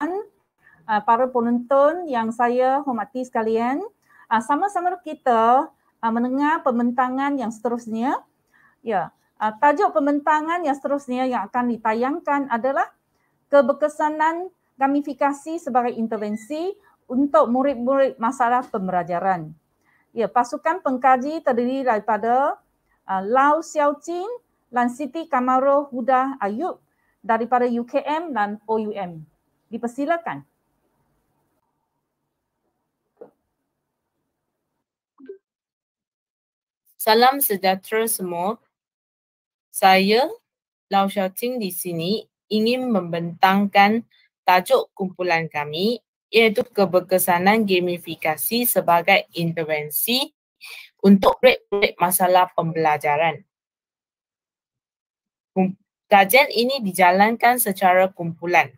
tuan, uh, para penonton yang saya hormati sekalian, uh, sama-sama kita uh, mendengar pembentangan yang seterusnya. Ya, tajuk pembentangan yang seterusnya yang akan ditayangkan adalah kebekesanan gamifikasi sebagai intervensi untuk murid-murid masalah pembelajaran. Ya, pasukan pengkaji terdiri daripada Lau Xiao Xiaoqing dan Siti Kamaro Huda Ayub daripada UKM dan OUM. Dipersilakan. Salam sejahtera semua. Saya Lau Xiaoting di sini ingin membentangkan tajuk kumpulan kami iaitu keberkesanan gamifikasi sebagai intervensi untuk rek-rek masalah pembelajaran. Kajian ini dijalankan secara kumpulan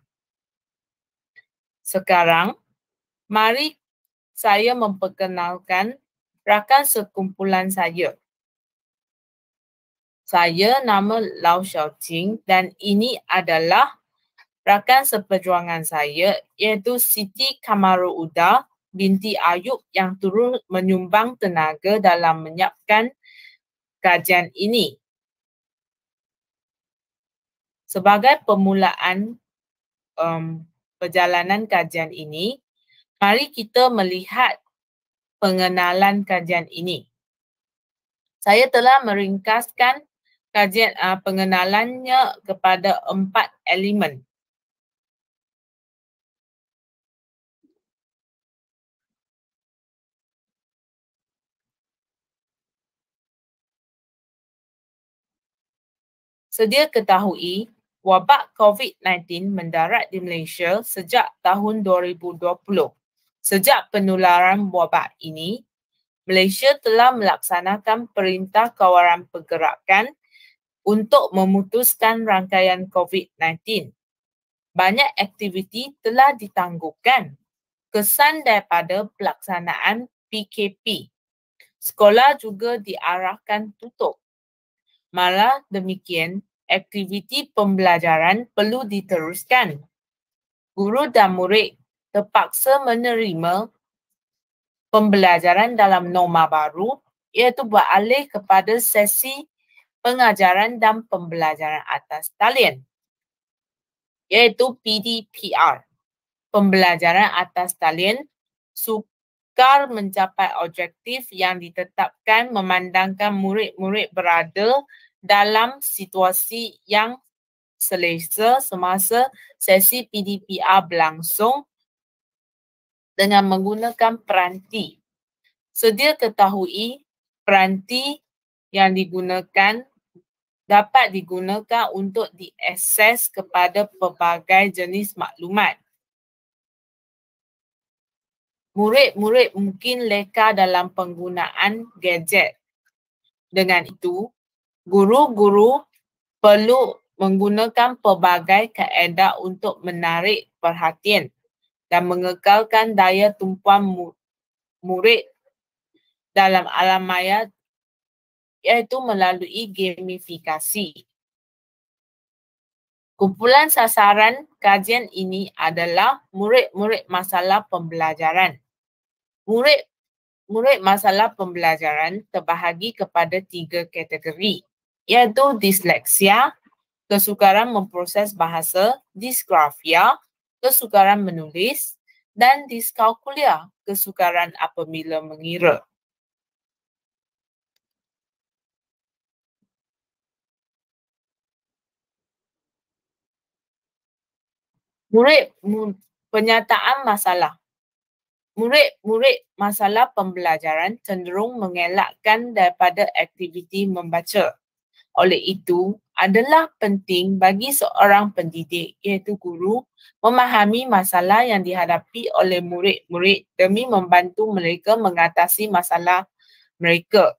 sekarang, mari saya memperkenalkan rakan sekumpulan saya. Saya nama Lau Xiaoqing dan ini adalah rakan seperjuangan saya iaitu Siti Kamaru Uda binti Ayub yang turut menyumbang tenaga dalam menyiapkan kajian ini. Sebagai permulaan um, perjalanan kajian ini, mari kita melihat pengenalan kajian ini. Saya telah meringkaskan kajian uh, pengenalannya kepada empat elemen. Sedia ketahui, wabak COVID-19 mendarat di Malaysia sejak tahun 2020. Sejak penularan wabak ini, Malaysia telah melaksanakan perintah kawalan pergerakan untuk memutuskan rangkaian COVID-19. Banyak aktiviti telah ditangguhkan kesan daripada pelaksanaan PKP. Sekolah juga diarahkan tutup. Malah demikian, aktiviti pembelajaran perlu diteruskan. Guru dan murid terpaksa menerima pembelajaran dalam norma baru iaitu beralih kepada sesi pengajaran dan pembelajaran atas talian iaitu PDPR. Pembelajaran atas talian sukar mencapai objektif yang ditetapkan memandangkan murid-murid berada dalam situasi yang selesa semasa sesi PDPR berlangsung dengan menggunakan peranti. Sedia ketahui peranti yang digunakan dapat digunakan untuk diakses kepada pelbagai jenis maklumat. Murid-murid mungkin leka dalam penggunaan gadget. Dengan itu, guru-guru perlu menggunakan pelbagai kaedah untuk menarik perhatian dan mengekalkan daya tumpuan murid dalam alam maya iaitu melalui gamifikasi. Kumpulan sasaran kajian ini adalah murid-murid masalah pembelajaran. Murid murid masalah pembelajaran terbahagi kepada tiga kategori iaitu disleksia, kesukaran memproses bahasa, disgrafia, kesukaran menulis, dan diskalkulia, kesukaran apabila mengira. Murid penyataan masalah. Murid-murid masalah pembelajaran cenderung mengelakkan daripada aktiviti membaca. Oleh itu, adalah penting bagi seorang pendidik iaitu guru memahami masalah yang dihadapi oleh murid-murid demi membantu mereka mengatasi masalah mereka.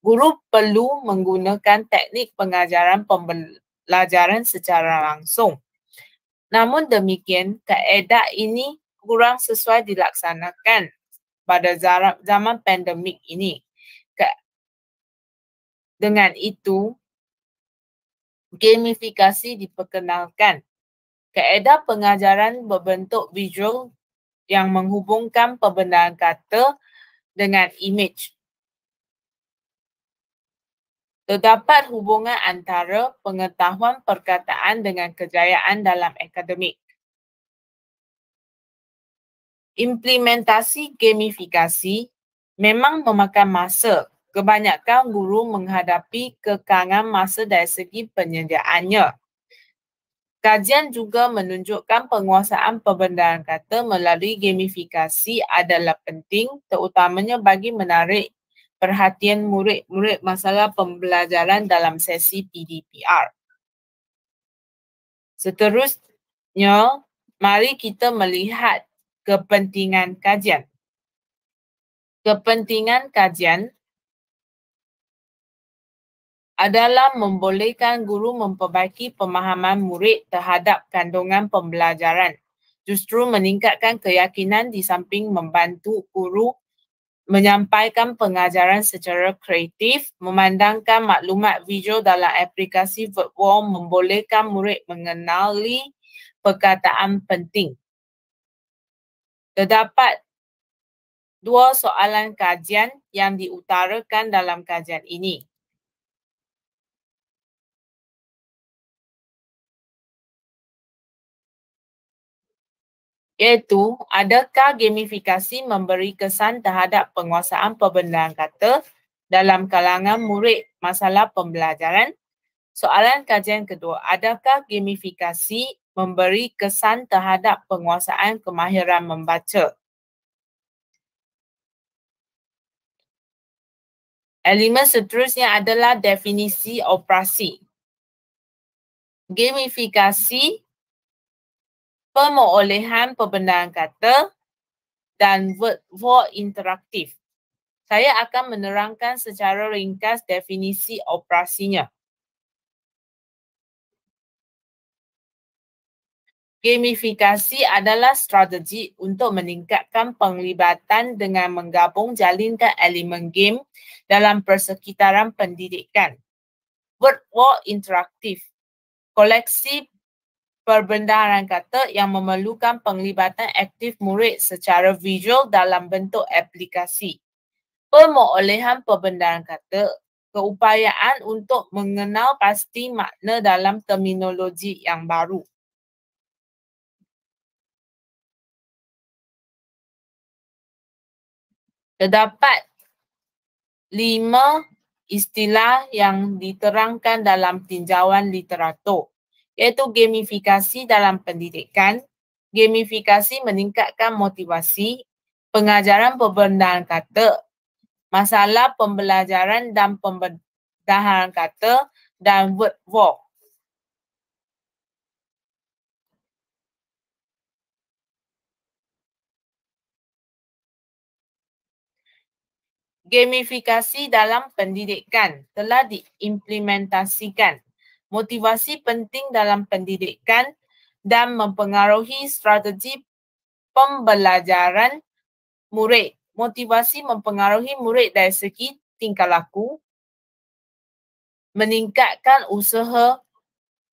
Guru perlu menggunakan teknik pengajaran pembelajaran secara langsung. Namun demikian, kaedah ini kurang sesuai dilaksanakan pada zaman pandemik ini. Dengan itu, gamifikasi diperkenalkan. Kaedah pengajaran berbentuk visual yang menghubungkan perbendaharaan kata dengan image. Terdapat hubungan antara pengetahuan perkataan dengan kejayaan dalam akademik. Implementasi gamifikasi memang memakan masa Kebanyakan guru menghadapi kekangan masa dari segi penyediaannya. Kajian juga menunjukkan penguasaan perbendaharaan kata melalui gamifikasi adalah penting terutamanya bagi menarik perhatian murid-murid masalah pembelajaran dalam sesi PDPR. Seterusnya, mari kita melihat kepentingan kajian. Kepentingan kajian adalah membolehkan guru memperbaiki pemahaman murid terhadap kandungan pembelajaran justru meningkatkan keyakinan di samping membantu guru menyampaikan pengajaran secara kreatif, memandangkan maklumat video dalam aplikasi VertWall membolehkan murid mengenali perkataan penting. Terdapat dua soalan kajian yang diutarakan dalam kajian ini. iaitu adakah gamifikasi memberi kesan terhadap penguasaan perbendaharaan kata dalam kalangan murid masalah pembelajaran? Soalan kajian kedua, adakah gamifikasi memberi kesan terhadap penguasaan kemahiran membaca? Elemen seterusnya adalah definisi operasi. Gamifikasi pemoolehan perbendaharaan kata dan word word interaktif. Saya akan menerangkan secara ringkas definisi operasinya. Gamifikasi adalah strategi untuk meningkatkan penglibatan dengan menggabung jalinkan elemen game dalam persekitaran pendidikan. Word war interaktif, koleksi perbendaharaan kata yang memerlukan penglibatan aktif murid secara visual dalam bentuk aplikasi. Pemoolehan perbendaharaan kata keupayaan untuk mengenal pasti makna dalam terminologi yang baru. Terdapat lima istilah yang diterangkan dalam tinjauan literatur iaitu gamifikasi dalam pendidikan, gamifikasi meningkatkan motivasi, pengajaran perbendaharaan kata, masalah pembelajaran dan pembendaharaan kata dan word work. Gamifikasi dalam pendidikan telah diimplementasikan motivasi penting dalam pendidikan dan mempengaruhi strategi pembelajaran murid. Motivasi mempengaruhi murid dari segi tingkah laku, meningkatkan usaha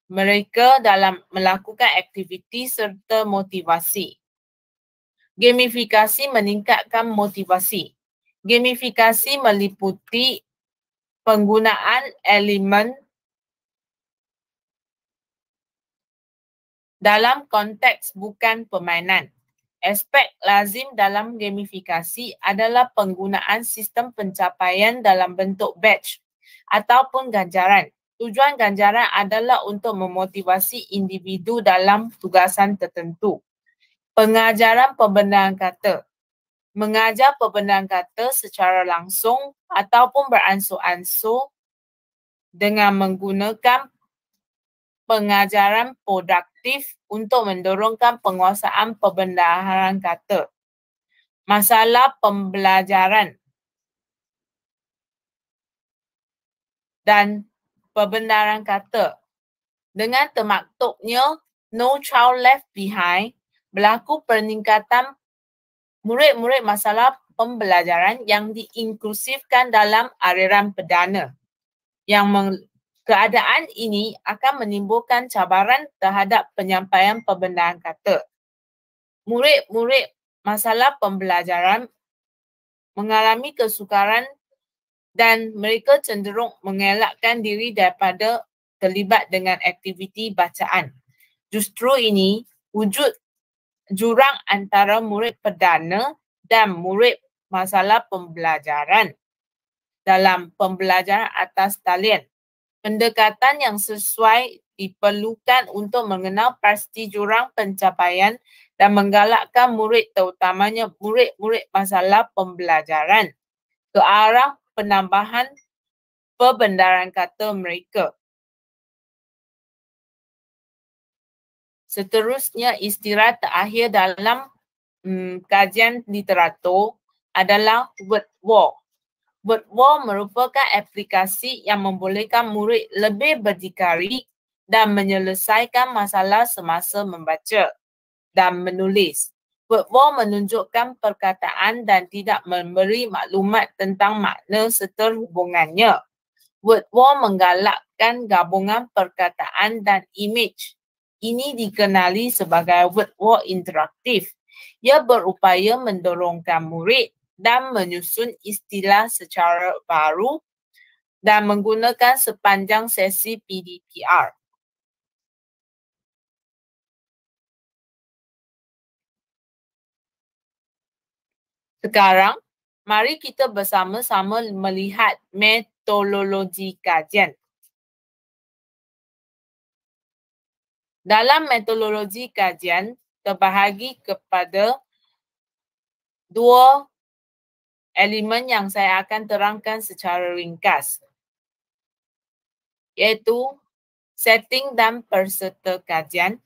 mereka dalam melakukan aktiviti serta motivasi. Gamifikasi meningkatkan motivasi. Gamifikasi meliputi penggunaan elemen dalam konteks bukan permainan. Aspek lazim dalam gamifikasi adalah penggunaan sistem pencapaian dalam bentuk badge ataupun ganjaran. Tujuan ganjaran adalah untuk memotivasi individu dalam tugasan tertentu. Pengajaran pembenaran kata. Mengajar pembenaran kata secara langsung ataupun beransur-ansur dengan menggunakan pengajaran produk aktif untuk mendorongkan penguasaan perbendaharaan kata. Masalah pembelajaran dan perbendaharaan kata. Dengan termaktubnya No Child Left Behind, berlaku peningkatan murid-murid masalah pembelajaran yang diinklusifkan dalam aliran perdana yang Keadaan ini akan menimbulkan cabaran terhadap penyampaian pembenaran kata. Murid-murid masalah pembelajaran mengalami kesukaran dan mereka cenderung mengelakkan diri daripada terlibat dengan aktiviti bacaan. Justru ini wujud jurang antara murid perdana dan murid masalah pembelajaran dalam pembelajaran atas talian pendekatan yang sesuai diperlukan untuk mengenal pasti jurang pencapaian dan menggalakkan murid terutamanya murid-murid masalah pembelajaran ke arah penambahan perbendaran kata mereka. Seterusnya istirahat terakhir dalam um, kajian literatur adalah word walk. WordWall merupakan aplikasi yang membolehkan murid lebih berdikari dan menyelesaikan masalah semasa membaca dan menulis. WordWall menunjukkan perkataan dan tidak memberi maklumat tentang makna serta hubungannya. WordWall menggalakkan gabungan perkataan dan imej. Ini dikenali sebagai WordWall Interaktif. Ia berupaya mendorongkan murid dan menyusun istilah secara baru dan menggunakan sepanjang sesi PDPR. Sekarang, mari kita bersama-sama melihat metodologi kajian. Dalam metodologi kajian, terbahagi kepada dua elemen yang saya akan terangkan secara ringkas iaitu setting dan peserta kajian.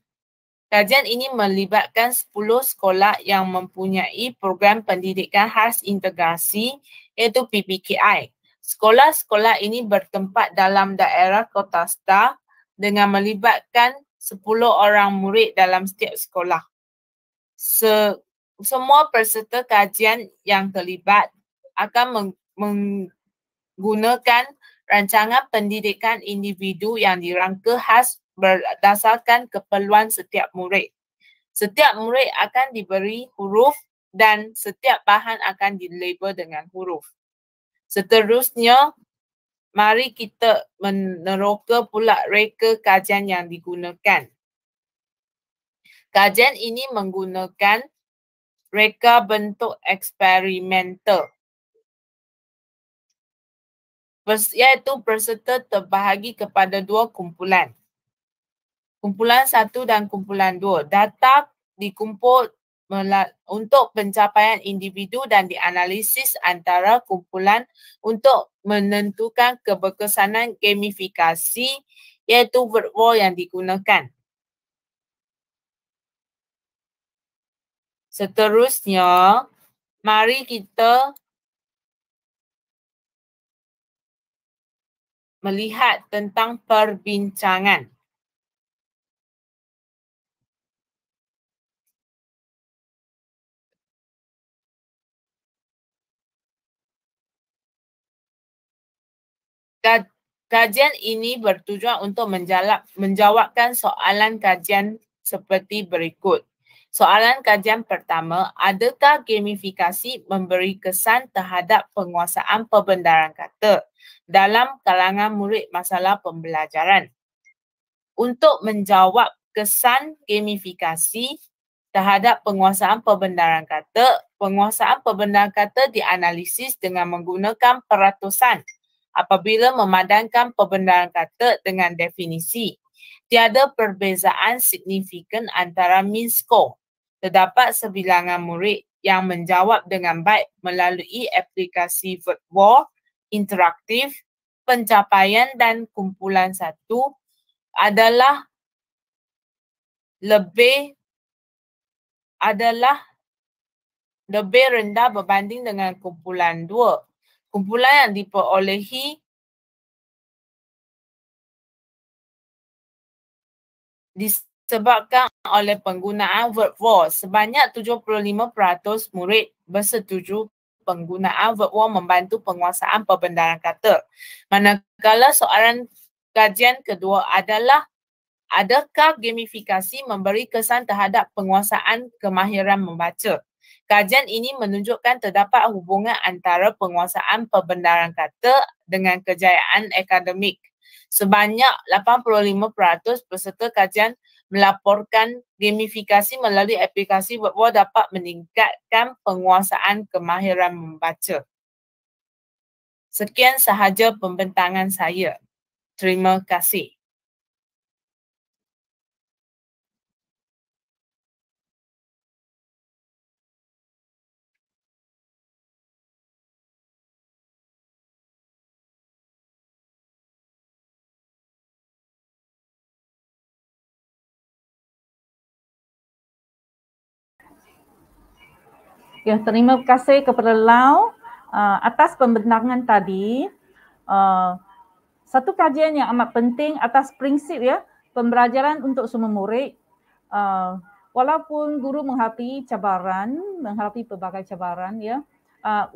Kajian ini melibatkan 10 sekolah yang mempunyai program pendidikan khas integrasi iaitu PPKI. Sekolah-sekolah ini bertempat dalam daerah Kota Star dengan melibatkan 10 orang murid dalam setiap sekolah semua peserta kajian yang terlibat akan meng- menggunakan rancangan pendidikan individu yang dirangka khas berdasarkan keperluan setiap murid. Setiap murid akan diberi huruf dan setiap bahan akan dilabel dengan huruf. Seterusnya, mari kita meneroka pula reka kajian yang digunakan. Kajian ini menggunakan reka bentuk eksperimental. Pers, iaitu peserta terbahagi kepada dua kumpulan. Kumpulan satu dan kumpulan dua. Data dikumpul untuk pencapaian individu dan dianalisis antara kumpulan untuk menentukan keberkesanan gamifikasi iaitu word war yang digunakan. Seterusnya, mari kita melihat tentang perbincangan. Kajian ini bertujuan untuk menjawab menjawabkan soalan kajian seperti berikut. Soalan kajian pertama, adakah gamifikasi memberi kesan terhadap penguasaan perbendaran kata dalam kalangan murid masalah pembelajaran? Untuk menjawab kesan gamifikasi terhadap penguasaan perbendaran kata, penguasaan perbendaran kata dianalisis dengan menggunakan peratusan apabila memadankan perbendaran kata dengan definisi. Tiada perbezaan signifikan antara mean score terdapat sebilangan murid yang menjawab dengan baik melalui aplikasi virtual, interaktif, pencapaian dan kumpulan satu adalah lebih adalah lebih rendah berbanding dengan kumpulan dua. Kumpulan yang diperolehi di disebabkan oleh penggunaan verb for. Sebanyak 75% murid bersetuju penggunaan verb for membantu penguasaan perbendaran kata. Manakala soalan kajian kedua adalah adakah gamifikasi memberi kesan terhadap penguasaan kemahiran membaca? Kajian ini menunjukkan terdapat hubungan antara penguasaan perbendaran kata dengan kejayaan akademik. Sebanyak 85% peserta kajian melaporkan gamifikasi melalui aplikasi Word dapat meningkatkan penguasaan kemahiran membaca. Sekian sahaja pembentangan saya. Terima kasih. Ya, terima kasih kepada Lau uh, atas pembentangan tadi. Uh, satu kajian yang amat penting atas prinsip ya pembelajaran untuk semua murid. Uh, walaupun guru menghadapi cabaran, menghadapi pelbagai cabaran ya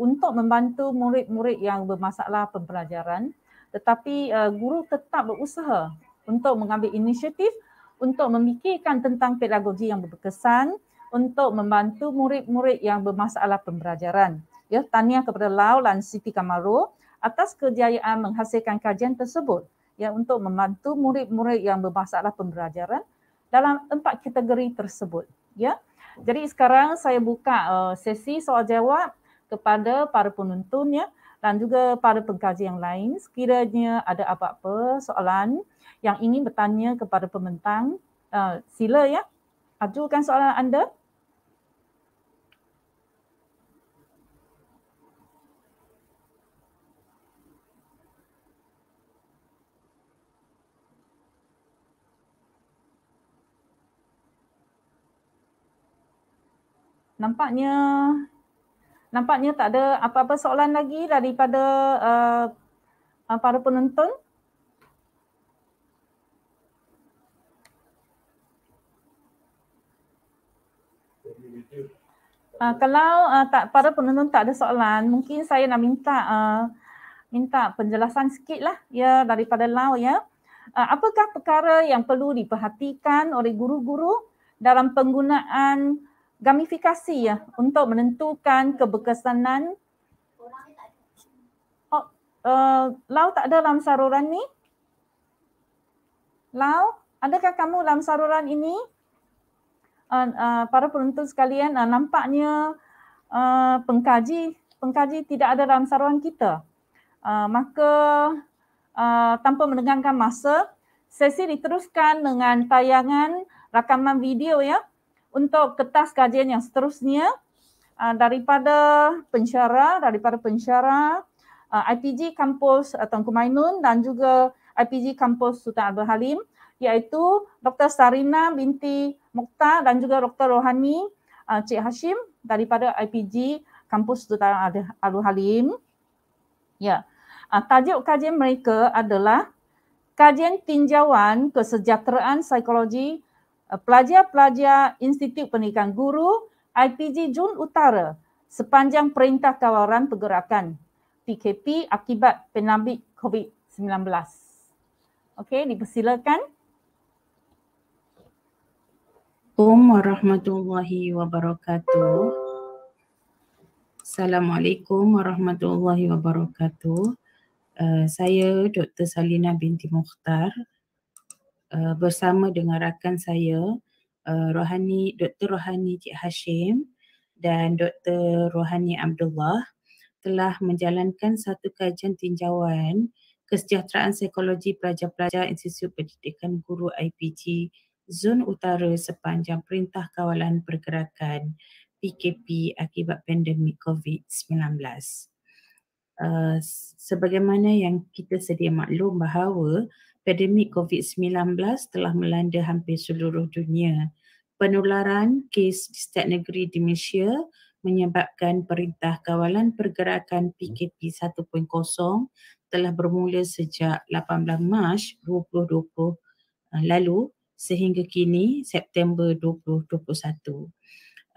untuk membantu murid-murid yang bermasalah pembelajaran, tetapi guru tetap berusaha untuk mengambil inisiatif untuk memikirkan tentang pedagogi yang berkesan, untuk membantu murid-murid yang bermasalah pembelajaran. Ya, tahniah kepada Lau dan Siti Kamaru atas kejayaan menghasilkan kajian tersebut ya, untuk membantu murid-murid yang bermasalah pembelajaran dalam empat kategori tersebut. Ya. Jadi sekarang saya buka eh, sesi soal jawab kepada para penonton ya, dan juga para pengkaji yang lain sekiranya ada apa-apa soalan yang ingin bertanya kepada pementang uh, sila ya ajukan soalan anda. nampaknya nampaknya tak ada apa-apa soalan lagi daripada uh, uh, para penonton. Uh, kalau uh, tak para penonton tak ada soalan, mungkin saya nak minta uh, minta penjelasan sikitlah ya daripada Lau ya. Uh, apakah perkara yang perlu diperhatikan oleh guru-guru dalam penggunaan gamifikasi ya untuk menentukan keberkesanan. Oh, uh, Lau tak ada dalam saruran ni? Lau, adakah kamu dalam saruran ini? Uh, uh, para penonton sekalian, uh, nampaknya uh, pengkaji pengkaji tidak ada dalam saruran kita. Uh, maka uh, tanpa menegangkan masa, sesi diteruskan dengan tayangan rakaman video ya. Uh, untuk kertas kajian yang seterusnya uh, daripada pensyara daripada pensyara uh, IPG kampus uh, Tengku Mainun dan juga IPG kampus Sultan Abdul Halim iaitu Dr. Sarina binti Mukhtar dan juga Dr. Rohani uh, Cik Hashim daripada IPG kampus Sultan Abdul Halim. Ya. tajuk kajian mereka adalah Kajian Tinjauan Kesejahteraan Psikologi Eh, pelajar-pelajar Institut Pendidikan Guru IPG Jun Utara sepanjang Perintah Kawalan Pergerakan PKP akibat penambik COVID-19. Okey, dipersilakan. Assalamualaikum warahmatullahi wabarakatuh. Assalamualaikum warahmatullahi wabarakatuh. Uh, saya Dr. Salina binti Mukhtar, uh, bersama dengan rakan saya uh, Rohani Dr. Rohani Cik Hashim dan Dr. Rohani Abdullah telah menjalankan satu kajian tinjauan kesejahteraan psikologi pelajar-pelajar Institut Pendidikan Guru IPG Zon Utara sepanjang Perintah Kawalan Pergerakan PKP akibat pandemik COVID-19. Uh, sebagaimana yang kita sedia maklum bahawa uh, pandemik COVID-19 telah melanda hampir seluruh dunia. Penularan kes di setiap negeri di Malaysia menyebabkan Perintah Kawalan Pergerakan PKP 1.0 telah bermula sejak 18 Mac 2020 lalu sehingga kini September 2021. Uh,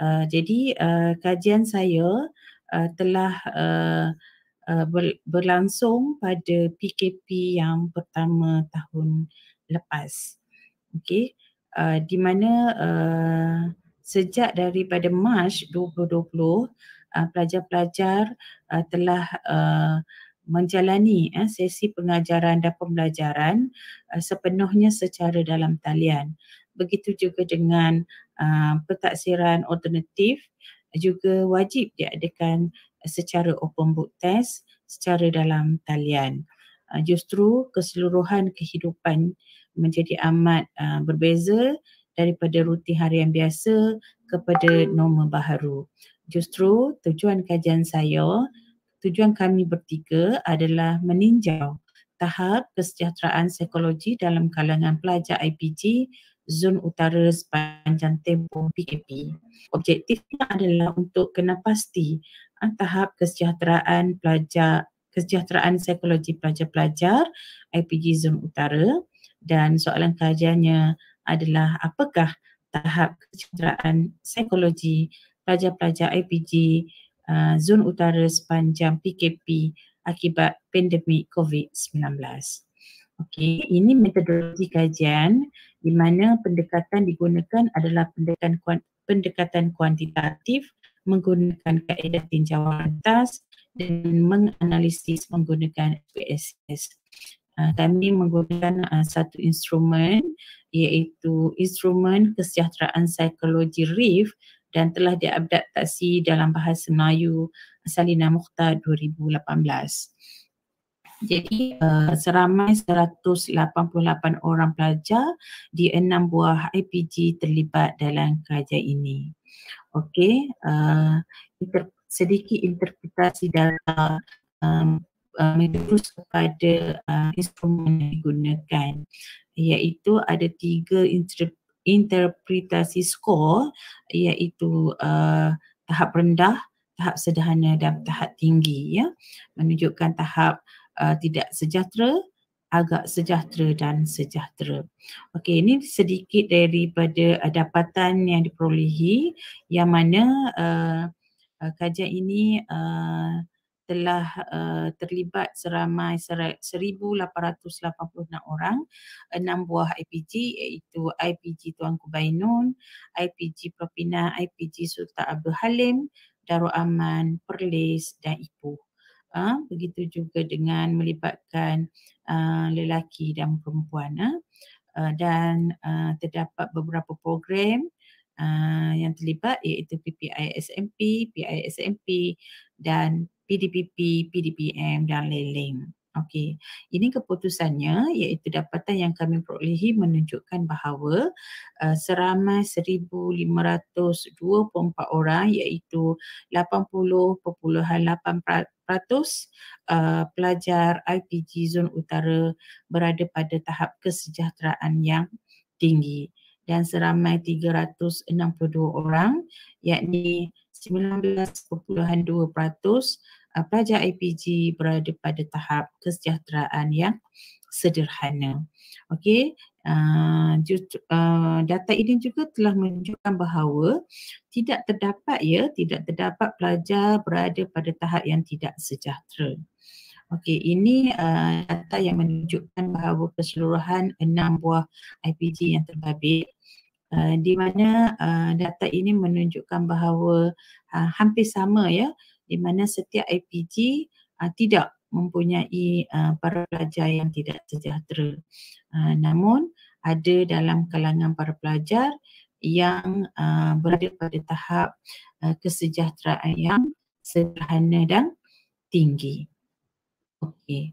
ah, jadi uh, kajian saya uh, telah uh, Uh, berlangsung pada PKP yang pertama tahun lepas. Okey, uh, di mana uh, sejak daripada Mac 2020, uh, pelajar-pelajar uh, telah uh, menjalani eh, sesi pengajaran dan pembelajaran uh, sepenuhnya secara dalam talian. Begitu juga dengan uh, pentaksiran alternatif juga wajib diadakan secara open book test secara dalam talian. Ah, justru keseluruhan kehidupan menjadi amat ah, berbeza daripada rutin harian biasa kepada norma baharu. Justru tujuan kajian saya, tujuan kami bertiga adalah meninjau tahap kesejahteraan psikologi dalam kalangan pelajar IPG zon utara sepanjang tempoh PKP. Objektifnya adalah untuk kena pasti Ah, tahap kesejahteraan pelajar kesejahteraan psikologi pelajar-pelajar IPG Zon Utara dan soalan kajiannya adalah apakah tahap kesejahteraan psikologi pelajar-pelajar IPG uh, ah, Zon Utara sepanjang PKP akibat pandemik COVID-19. Okey, ini metodologi kajian di mana pendekatan digunakan adalah pendekatan pendekatan kuantitatif menggunakan kaedah tinjauan atas dan menganalisis menggunakan SPSS. Ah, kami menggunakan ah, satu instrumen iaitu instrumen kesejahteraan psikologi RIF dan telah diadaptasi dalam bahasa Melayu Salina Mukhtar 2018. Jadi ah, seramai 188 orang pelajar di enam buah IPG terlibat dalam kajian ini okey uh, inter- sedikit interpretasi data um, uh, menerus kepada uh, instrumen yang digunakan iaitu ada tiga inter- interpretasi skor iaitu uh, tahap rendah, tahap sederhana dan tahap tinggi ya menunjukkan tahap uh, tidak sejahtera agak sejahtera dan sejahtera. Okey, ini sedikit daripada uh, dapatan yang diperolehi yang mana uh, uh, kajian ini uh, telah uh, terlibat seramai 1,886 orang, enam buah IPG iaitu IPG Tuan Bainun, IPG Propina, IPG Sultan Abdul Halim, Darul Aman, Perlis dan Ipoh ha? begitu juga dengan melibatkan uh, lelaki dan perempuan ha? dan uh, terdapat beberapa program uh, yang terlibat iaitu PPISMP, PISMP dan PDPP, PDPM dan lain-lain. Okey, ini keputusannya iaitu dapatan yang kami perolehi menunjukkan bahawa uh, seramai 1524 orang iaitu 80.8 100% uh, pelajar IPG Zon Utara berada pada tahap kesejahteraan yang tinggi dan seramai 362 orang yakni 19.2% uh, pelajar IPG berada pada tahap kesejahteraan yang sederhana. Okey, uh, data ini juga telah menunjukkan bahawa tidak terdapat ya tidak terdapat pelajar berada pada tahap yang tidak sejahtera. Okey, ini uh, data yang menunjukkan bahawa keseluruhan enam buah IPG yang terbabit Uh, di mana uh, data ini menunjukkan bahawa uh, hampir sama ya di mana setiap IPG uh, tidak mempunyai uh, para pelajar yang tidak sejahtera. Ah, namun ada dalam kalangan para pelajar yang uh, berada pada tahap uh, kesejahteraan yang sederhana dan tinggi. Okey.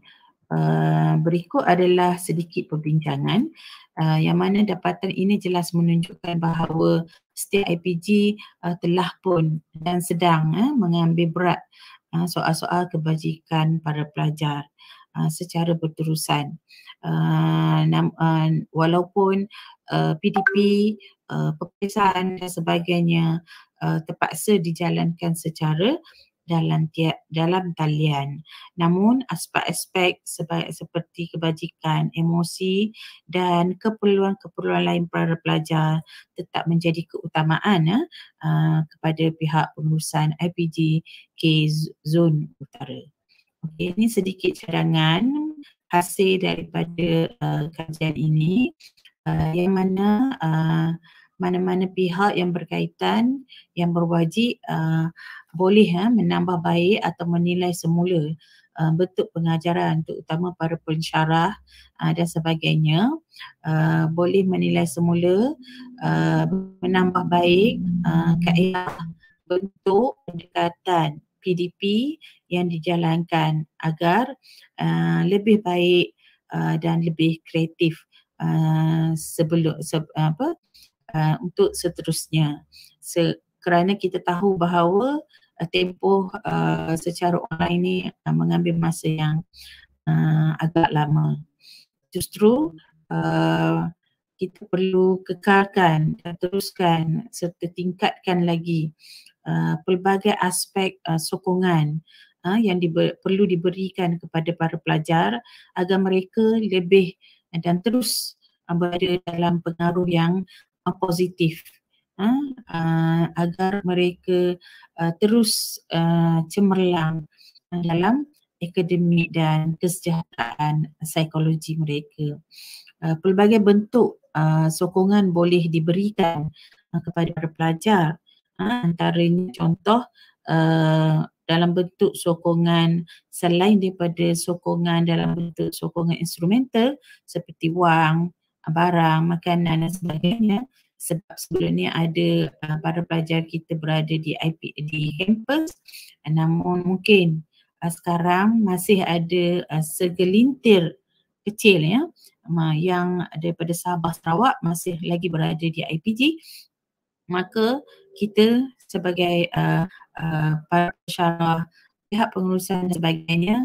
Uh, berikut adalah sedikit perbincangan uh, yang mana dapatan ini jelas menunjukkan bahawa setiap IPG uh, telah pun dan sedang uh, mengambil berat uh, soal-soal kebajikan para pelajar uh, secara berterusan. Uh, nam, uh, walaupun uh, PDP, uh, perpisahan dan sebagainya uh, terpaksa dijalankan secara dalam tiap dalam talian. Namun aspek-aspek seperti kebajikan, emosi dan keperluan-keperluan lain para pelajar tetap menjadi keutamaan eh, uh, kepada pihak pengurusan IPG K Zone Utara ini sedikit cadangan hasil daripada uh, kajian ini uh, yang mana uh, mana-mana pihak yang berkaitan yang berwajib uh, boleh uh, menambah baik atau menilai semula uh, bentuk pengajaran terutama para pensyarah uh, dan sebagainya uh, boleh menilai semula uh, menambah baik uh, kaedah bentuk pendekatan PDP yang dijalankan agar uh, lebih baik uh, dan lebih kreatif uh, sebelum se, apa uh, untuk seterusnya se, kerana kita tahu bahawa uh, tempoh uh, secara online ini uh, mengambil masa yang uh, agak lama justru uh, kita perlu kekalkan dan teruskan serta tingkatkan lagi uh, Uh, pelbagai aspek uh, sokongan uh, yang diber, perlu diberikan kepada para pelajar agar mereka lebih uh, dan terus uh, berada dalam pengaruh yang uh, positif uh, uh, agar mereka uh, terus uh, cemerlang uh, dalam akademik dan kesejahteraan psikologi mereka. Uh, pelbagai bentuk uh, sokongan boleh diberikan uh, kepada para pelajar uh, antaranya contoh uh, dalam bentuk sokongan selain daripada sokongan dalam bentuk sokongan instrumental seperti wang, barang, makanan dan sebagainya sebab sebelum ni ada uh, para pelajar kita berada di IP di campus eh, namun mungkin uh, sekarang masih ada uh, segelintir kecil ya yang daripada Sabah Sarawak masih lagi berada di IPG maka kita sebagai uh, uh, para insyaAllah pihak pengurusan dan sebagainya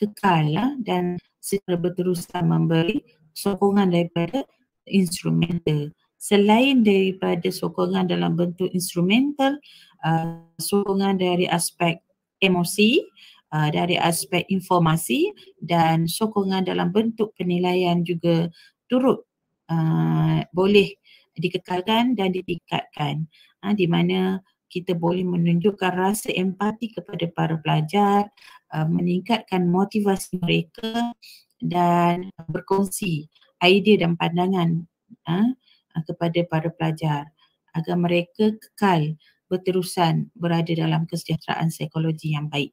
kekal ya, dan secara berterusan memberi sokongan daripada instrumental. Selain daripada sokongan dalam bentuk instrumental, uh, sokongan dari aspek emosi, uh, dari aspek informasi dan sokongan dalam bentuk penilaian juga turut uh, boleh dikekalkan dan ditingkatkan ha, di mana kita boleh menunjukkan rasa empati kepada para pelajar, uh, meningkatkan motivasi mereka dan berkongsi idea dan pandangan ha, ha, kepada para pelajar agar mereka kekal berterusan berada dalam kesejahteraan psikologi yang baik.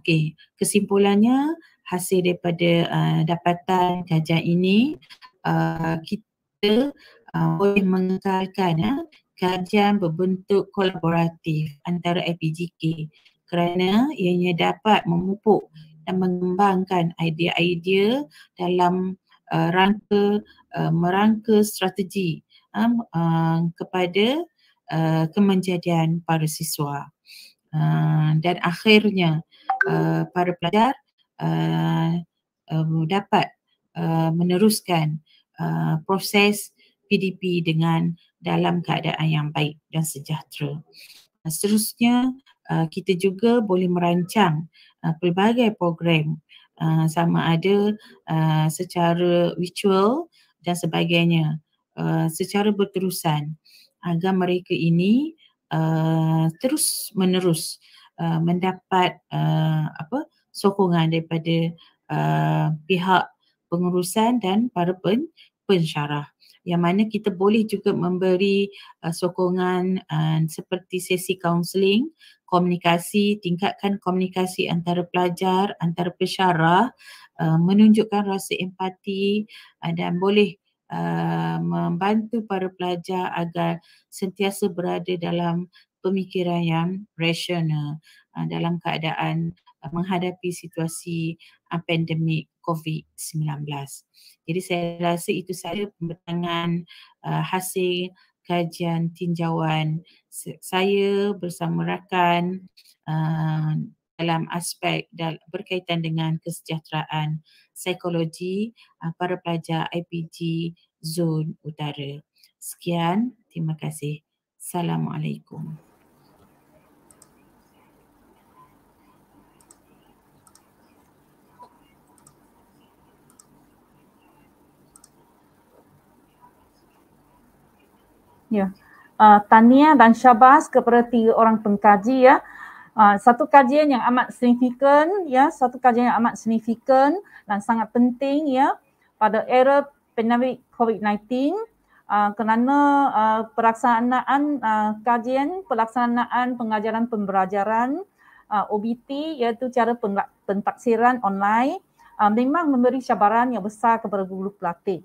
Okey, kesimpulannya hasil daripada uh, dapatan kajian ini uh, kita uh, boleh mengekalkan uh, kajian berbentuk kolaboratif antara IPGK kerana ianya dapat memupuk dan mengembangkan idea-idea dalam uh, rangka uh, merangka strategi um, uh, kepada uh, kemenjadian para siswa. Uh, dan akhirnya uh, para pelajar uh, uh, dapat uh, meneruskan uh, proses PDP dengan dalam keadaan yang baik dan sejahtera. Seterusnya, uh, kita juga boleh merancang uh, pelbagai program uh, sama ada secara virtual dan sebagainya secara berterusan agar mereka ini terus menerus mendapat apa sokongan daripada pihak pengurusan dan para pen pensyarah yang mana kita boleh juga memberi uh, sokongan uh, seperti sesi kaunseling, komunikasi, tingkatkan komunikasi antara pelajar, antara pesyarah, uh, menunjukkan rasa empati uh, dan boleh uh, membantu para pelajar agar sentiasa berada dalam pemikiran yang rasional uh, dalam keadaan uh, Uh, menghadapi situasi uh, pandemik COVID-19. Jadi saya rasa itu saya pembentangan uh, hasil kajian tinjauan saya bersama rakan dalam aspek berkaitan dengan kesejahteraan psikologi para pelajar IPG Zon Utara. Sekian, terima kasih. Assalamualaikum. Ya. Uh, Tania dan Syabas kepada tiga orang pengkaji ya. Uh, satu kajian yang amat signifikan ya, satu kajian yang amat signifikan dan sangat penting ya pada era pandemik COVID-19 uh, ah, kerana uh, pelaksanaan uh, kajian pelaksanaan pengajaran pembelajaran uh, OBT iaitu cara pentaksiran online uh, memang memberi cabaran yang besar kepada guru pelatih.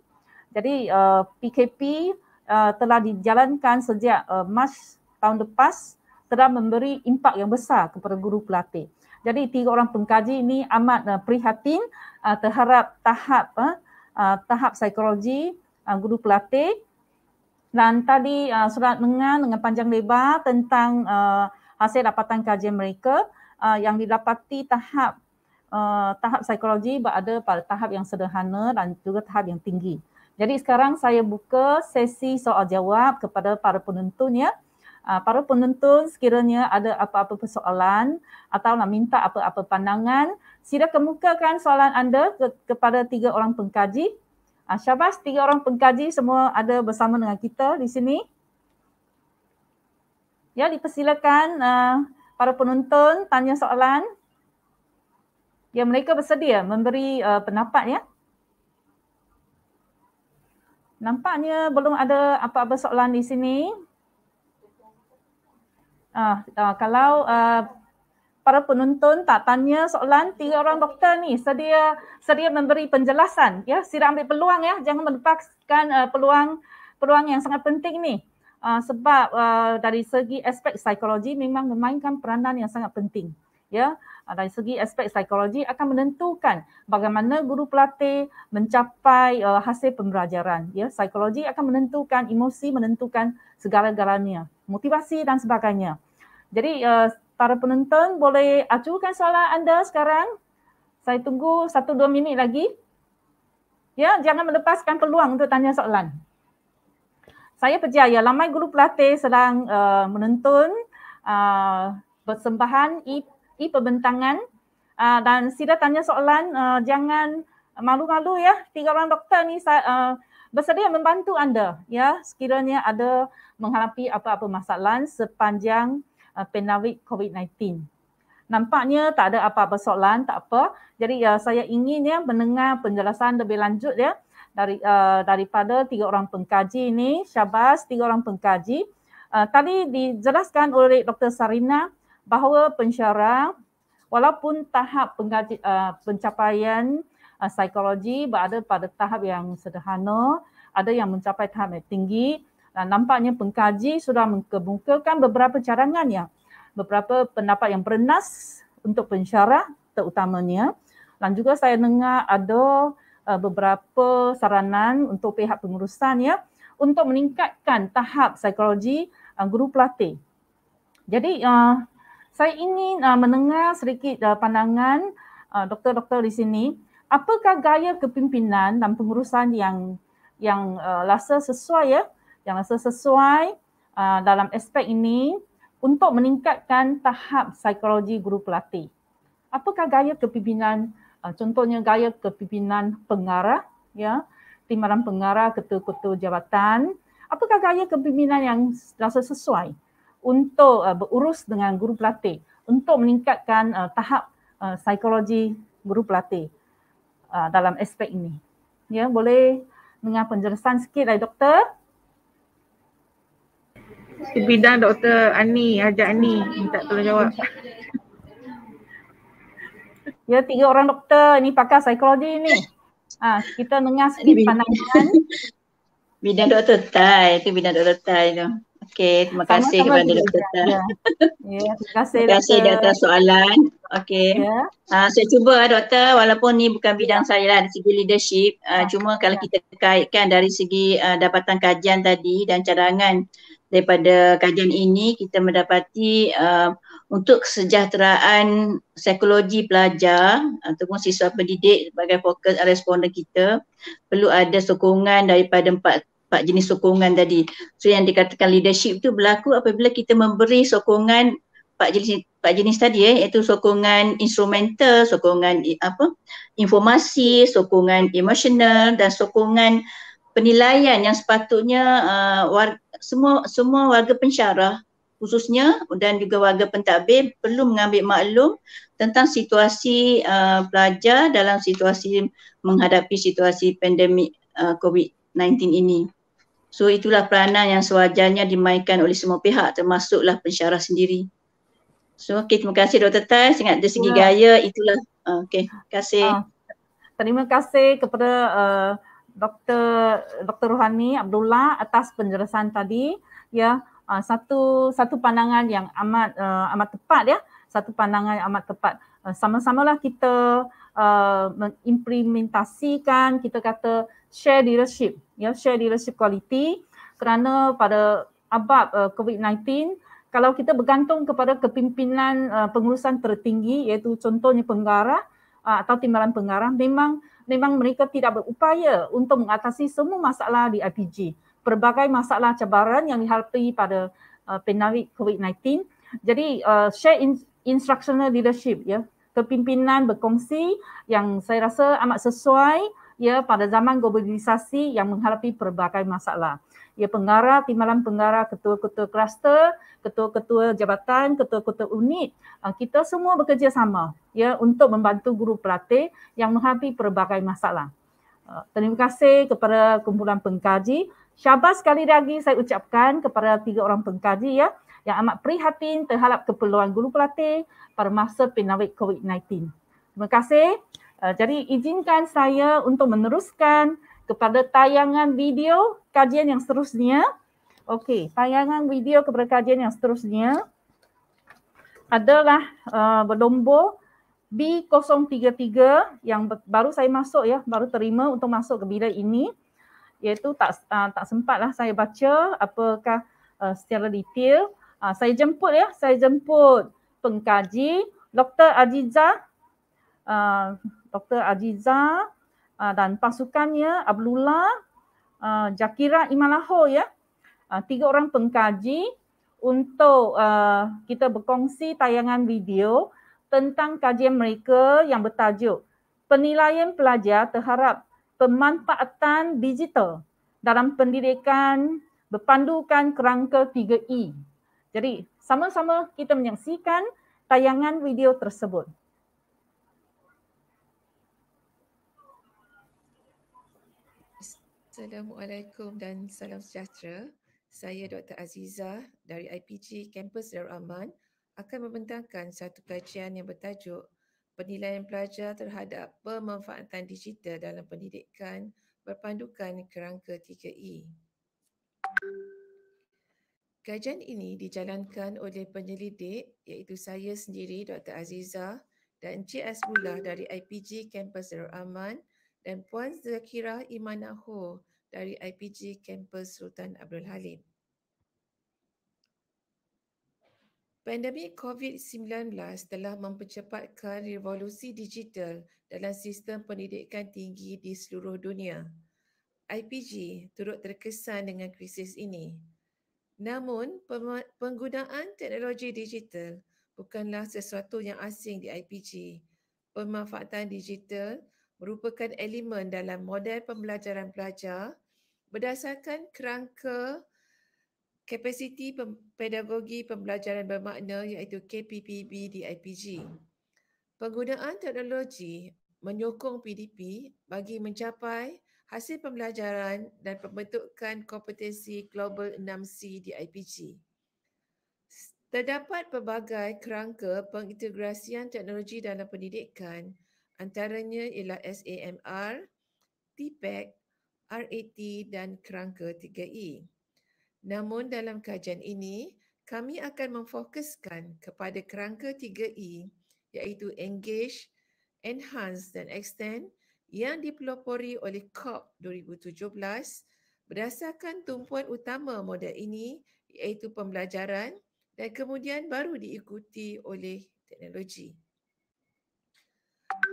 Jadi uh, PKP Uh, telah dijalankan sejak uh, Mac tahun lepas telah memberi impak yang besar kepada guru pelatih. Jadi tiga orang pengkaji ini amat uh, prihatin uh, terhadap tahap uh, uh, tahap psikologi uh, guru pelatih dan tadi uh, surat mengan dengan panjang lebar tentang uh, hasil dapatan kajian mereka uh, yang didapati tahap uh, tahap psikologi berada pada tahap yang sederhana dan juga tahap yang tinggi. Jadi sekarang saya buka sesi soal jawab kepada para penonton ya. Ah, para penonton sekiranya ada apa-apa persoalan atau nak minta apa-apa pandangan, sila kemukakan soalan anda ke- kepada tiga orang pengkaji. Ah, Syabas, tiga orang pengkaji semua ada bersama dengan kita di sini. Ya, dipersilakan uh, para penonton tanya soalan. Ya, mereka bersedia memberi uh, pendapat ya. Nampaknya belum ada apa-apa soalan di sini. Ah, ah kalau ah, para penonton tak tanya soalan, tiga orang doktor ni sedia sedia memberi penjelasan. Ya, sila ambil peluang ya, jangan melepaskan uh, peluang peluang yang sangat penting ni. Uh, sebab uh, dari segi aspek psikologi memang memainkan peranan yang sangat penting. Ya. Yeah. Ah, dari segi aspek psikologi akan menentukan bagaimana guru pelatih mencapai uh, hasil pembelajaran ya psikologi akan menentukan emosi menentukan segala-galanya motivasi dan sebagainya jadi uh, para penonton boleh acuhkan soalan anda sekarang saya tunggu satu dua minit lagi ya jangan melepaskan peluang untuk tanya soalan saya percaya ramai guru pelatih sedang uh, menonton uh, persembahan IP i pembentangan uh, ah, dan sila tanya soalan uh, jangan malu-malu ya tiga orang doktor ni uh, bersedia membantu anda ya sekiranya ada menghadapi apa-apa masalah sepanjang uh, pandemik COVID-19. Nampaknya tak ada apa-apa soalan, tak apa. Jadi uh, saya ingin ya mendengar penjelasan lebih lanjut ya dari uh, daripada tiga orang pengkaji ini, Syabas tiga orang pengkaji. Uh, tadi dijelaskan oleh Dr. Sarina uh, bahawa pensyarah walaupun tahap pengaji, uh, pencapaian uh, psikologi berada pada tahap yang sederhana, ada yang mencapai tahap yang tinggi dan uh, nampaknya pengkaji sudah mengemukakan beberapa cadangan ya. Beberapa pendapat yang bernas untuk pensyarah terutamanya dan juga saya dengar ada uh, beberapa saranan untuk pihak pengurusan ya untuk meningkatkan tahap psikologi uh, guru pelatih. Jadi uh, saya ingin uh, mendengar sedikit uh, pandangan uh, doktor-doktor di sini. Apakah gaya kepimpinan dan pengurusan yang yang uh, rasa sesuai ya, yang rasa sesuai uh, dalam aspek ini untuk meningkatkan tahap psikologi guru pelatih. Apakah gaya kepimpinan uh, contohnya gaya kepimpinan pengarah ya, timaran pengarah, ketua-ketua jabatan, apakah gaya kepimpinan yang rasa sesuai? untuk uh, berurus dengan guru pelatih untuk meningkatkan uh, tahap uh, psikologi guru pelatih uh, dalam aspek ini. Ya, boleh dengar penjelasan sikit dari doktor? Di bidang Dr. Ani, Haji Ani minta tolong jawab. Ya, tiga orang doktor ini pakar psikologi ini. Ha, ah, kita dengar sikit pandangan. Bidang doktor Tai, itu bidang doktor Tai tu. Okey, terima kasih kepada Dr. Tan. Ya, ya, terima kasih. Terima kasih Dr. atas soalan. Okey. Ya. Uh, saya cuba ah, doktor walaupun ni bukan bidang ya. saya lah dari segi leadership, uh, ya. cuma kalau ya. kita kaitkan dari segi uh, dapatan kajian tadi dan cadangan daripada kajian ini kita mendapati uh, untuk kesejahteraan psikologi pelajar ataupun siswa pendidik sebagai fokus responden kita perlu ada sokongan daripada empat empat jenis sokongan tadi. So yang dikatakan leadership tu berlaku apabila kita memberi sokongan empat jenis empat jenis tadi eh iaitu sokongan instrumental, sokongan apa? informasi, sokongan emosional dan sokongan penilaian yang sepatutnya uh, warga, semua semua warga pensyarah khususnya dan juga warga pentadbir perlu mengambil maklum tentang situasi uh, pelajar dalam situasi menghadapi situasi pandemik uh, COVID-19 ini. So itulah peranan yang sewajarnya dimainkan oleh semua pihak termasuklah pensyarah sendiri. So okay, terima kasih Dr. Tai. Sangat dari segi ya. gaya itulah. Ah, okay, terima kasih. Ah. Terima kasih kepada uh, eh, Dr. Dr. Rohani Abdullah atas penjelasan tadi. Ya, uh, satu satu pandangan yang amat uh, amat tepat ya. Satu pandangan yang amat tepat. Uh, sama-samalah kita uh, mengimplementasikan kita kata share leadership, ya yeah, share leadership quality kerana pada abad uh, COVID-19 kalau kita bergantung kepada kepimpinan uh, pengurusan tertinggi iaitu contohnya penggarah uh, atau timbalan penggarah memang memang mereka tidak berupaya untuk mengatasi semua masalah di IPG. Berbagai masalah cabaran yang dihadapi pada uh, pandemik COVID-19. Jadi uh, share in, instructional leadership ya. Yeah. Kepimpinan berkongsi yang saya rasa amat sesuai ya pada zaman globalisasi yang menghadapi pelbagai masalah. Ya pengarah, timbalan pengarah, ketua-ketua kluster, ketua-ketua jabatan, ketua-ketua unit, ah, kita semua bekerjasama ya untuk membantu guru pelatih yang menghadapi pelbagai masalah. Ah, terima kasih kepada kumpulan pengkaji. Syabas sekali lagi saya ucapkan kepada tiga orang pengkaji ya yang amat prihatin terhadap keperluan guru pelatih pada masa pandemik COVID-19. Terima kasih. Uh, jadi izinkan saya untuk meneruskan kepada tayangan video kajian yang seterusnya. Okey, tayangan video kepada kajian yang seterusnya adalah uh, bernombor B033 yang baru saya masuk ya, baru terima untuk masuk ke bilik ini iaitu tak uh, tak sempatlah saya baca apakah uh, secara detail. Uh, saya jemput ya, saya jemput pengkaji Dr. Aziza. uh, Dr. Aziza ah, dan pasukannya Abdullah, ah, Jakira Imalaho ya. Ah, tiga orang pengkaji untuk kita berkongsi tayangan video tentang kajian mereka yang bertajuk Penilaian Pelajar Terhadap Pemanfaatan Digital dalam Pendidikan Berpandukan Kerangka 3E. Jadi sama-sama kita menyaksikan tayangan video tersebut. Assalamualaikum dan salam sejahtera. Saya Dr. Aziza dari IPG Kampus Darul Aman akan membentangkan satu kajian yang bertajuk Penilaian Pelajar Terhadap Pemanfaatan Digital Dalam Pendidikan Berpandukan Kerangka 3E. Kajian ini dijalankan oleh penyelidik iaitu saya sendiri Dr. Aziza dan Encik Asbullah dari IPG Kampus Darul Aman dan Puan Zakira Imanaho dari IPG Kampus Sultan Abdul Halim. Pandemik COVID-19 telah mempercepatkan revolusi digital dalam sistem pendidikan tinggi di seluruh dunia. IPG turut terkesan dengan krisis ini. Namun, penggunaan teknologi digital bukanlah sesuatu yang asing di IPG. Pemanfaatan digital merupakan elemen dalam model pembelajaran pelajar berdasarkan kerangka kapasiti pedagogi pembelajaran bermakna iaitu KPPB di IPG. Penggunaan teknologi menyokong PDP bagi mencapai hasil pembelajaran dan pembentukan kompetensi global 6C di IPG. Terdapat pelbagai kerangka pengintegrasian teknologi dalam pendidikan antaranya ialah SAMR, TPEC, RAT dan kerangka 3E. Namun dalam kajian ini, kami akan memfokuskan kepada kerangka 3E iaitu Engage, Enhance dan Extend yang dipelopori oleh COP 2017 berdasarkan tumpuan utama model ini iaitu pembelajaran dan kemudian baru diikuti oleh teknologi.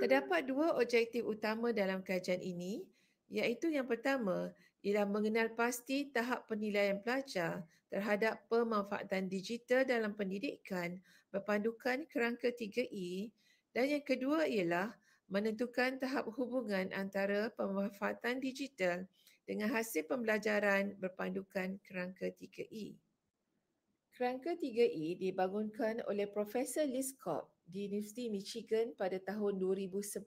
Terdapat dua objektif utama dalam kajian ini iaitu yang pertama ialah mengenal pasti tahap penilaian pelajar terhadap pemanfaatan digital dalam pendidikan berpandukan kerangka 3E dan yang kedua ialah menentukan tahap hubungan antara pemanfaatan digital dengan hasil pembelajaran berpandukan kerangka 3E. Kerangka 3E dibangunkan oleh Profesor Liz Cobb di Universiti Michigan pada tahun 2011.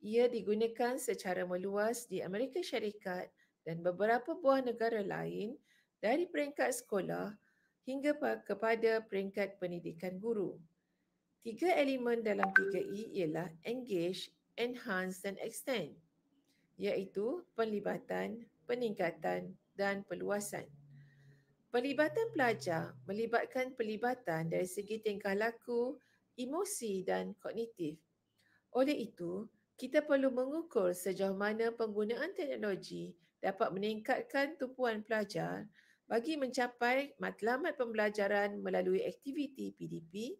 Ia digunakan secara meluas di Amerika Syarikat dan beberapa buah negara lain dari peringkat sekolah hingga kepada peringkat pendidikan guru. Tiga elemen dalam 3E ialah engage, enhance dan extend iaitu pelibatan, peningkatan dan peluasan. Pelibatan pelajar melibatkan pelibatan dari segi tingkah laku, emosi dan kognitif. Oleh itu, kita perlu mengukur sejauh mana penggunaan teknologi dapat meningkatkan tumpuan pelajar bagi mencapai matlamat pembelajaran melalui aktiviti PDP,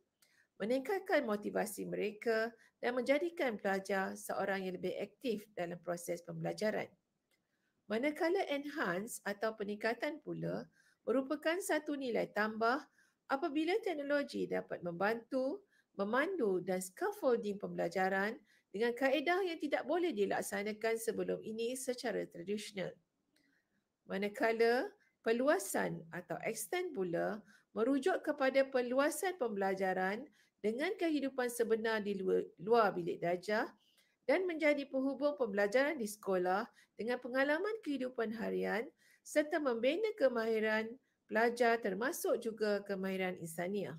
meningkatkan motivasi mereka dan menjadikan pelajar seorang yang lebih aktif dalam proses pembelajaran. Manakala enhance atau peningkatan pula merupakan satu nilai tambah apabila teknologi dapat membantu memandu dan scaffolding pembelajaran dengan kaedah yang tidak boleh dilaksanakan sebelum ini secara tradisional. Manakala peluasan atau extend pula merujuk kepada peluasan pembelajaran dengan kehidupan sebenar di luar, luar bilik darjah dan menjadi penghubung pembelajaran di sekolah dengan pengalaman kehidupan harian serta membina kemahiran pelajar termasuk juga kemahiran insaniah.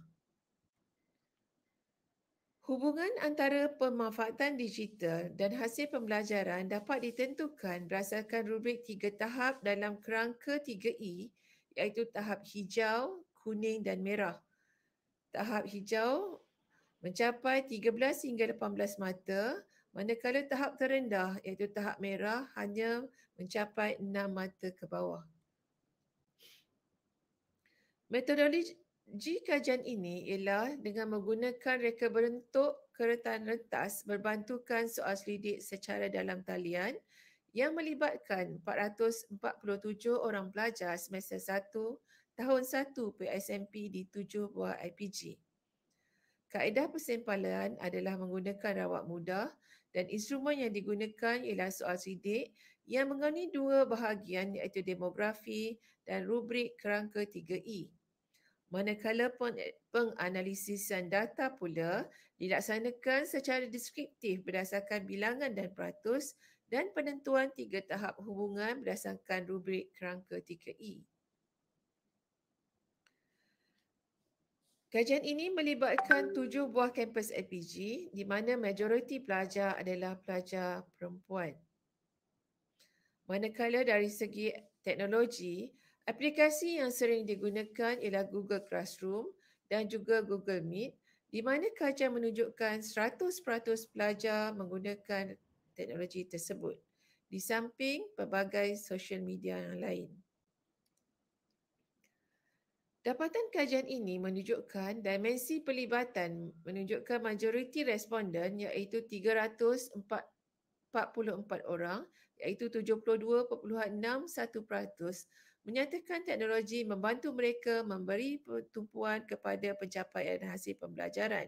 Hubungan antara pemanfaatan digital dan hasil pembelajaran dapat ditentukan berdasarkan rubrik tiga tahap dalam kerangka 3E iaitu tahap hijau, kuning dan merah. Tahap hijau mencapai 13 hingga 18 mata manakala tahap terendah iaitu tahap merah hanya mencapai 6 mata ke bawah. Metodologi, Ji kajian ini ialah dengan menggunakan reka berentuk keretaan rentas berbantukan soal selidik secara dalam talian yang melibatkan 447 orang pelajar semester 1 tahun 1 PSMP di tujuh buah IPG. Kaedah persimpalan adalah menggunakan rawat mudah dan instrumen yang digunakan ialah soal sidik yang mengandungi dua bahagian iaitu demografi dan rubrik kerangka 3E. Manakala penganalisisan data pula dilaksanakan secara deskriptif berdasarkan bilangan dan peratus dan penentuan tiga tahap hubungan berdasarkan rubrik kerangka 3E. Kajian ini melibatkan tujuh buah kampus LPG di mana majoriti pelajar adalah pelajar perempuan. Manakala dari segi teknologi, Aplikasi yang sering digunakan ialah Google Classroom dan juga Google Meet di mana kajian menunjukkan 100% pelajar menggunakan teknologi tersebut di samping pelbagai social media yang lain. Dapatan kajian ini menunjukkan dimensi pelibatan menunjukkan majoriti responden iaitu 344 orang iaitu 72.61% menyatakan teknologi membantu mereka memberi pertumpuan kepada pencapaian hasil pembelajaran.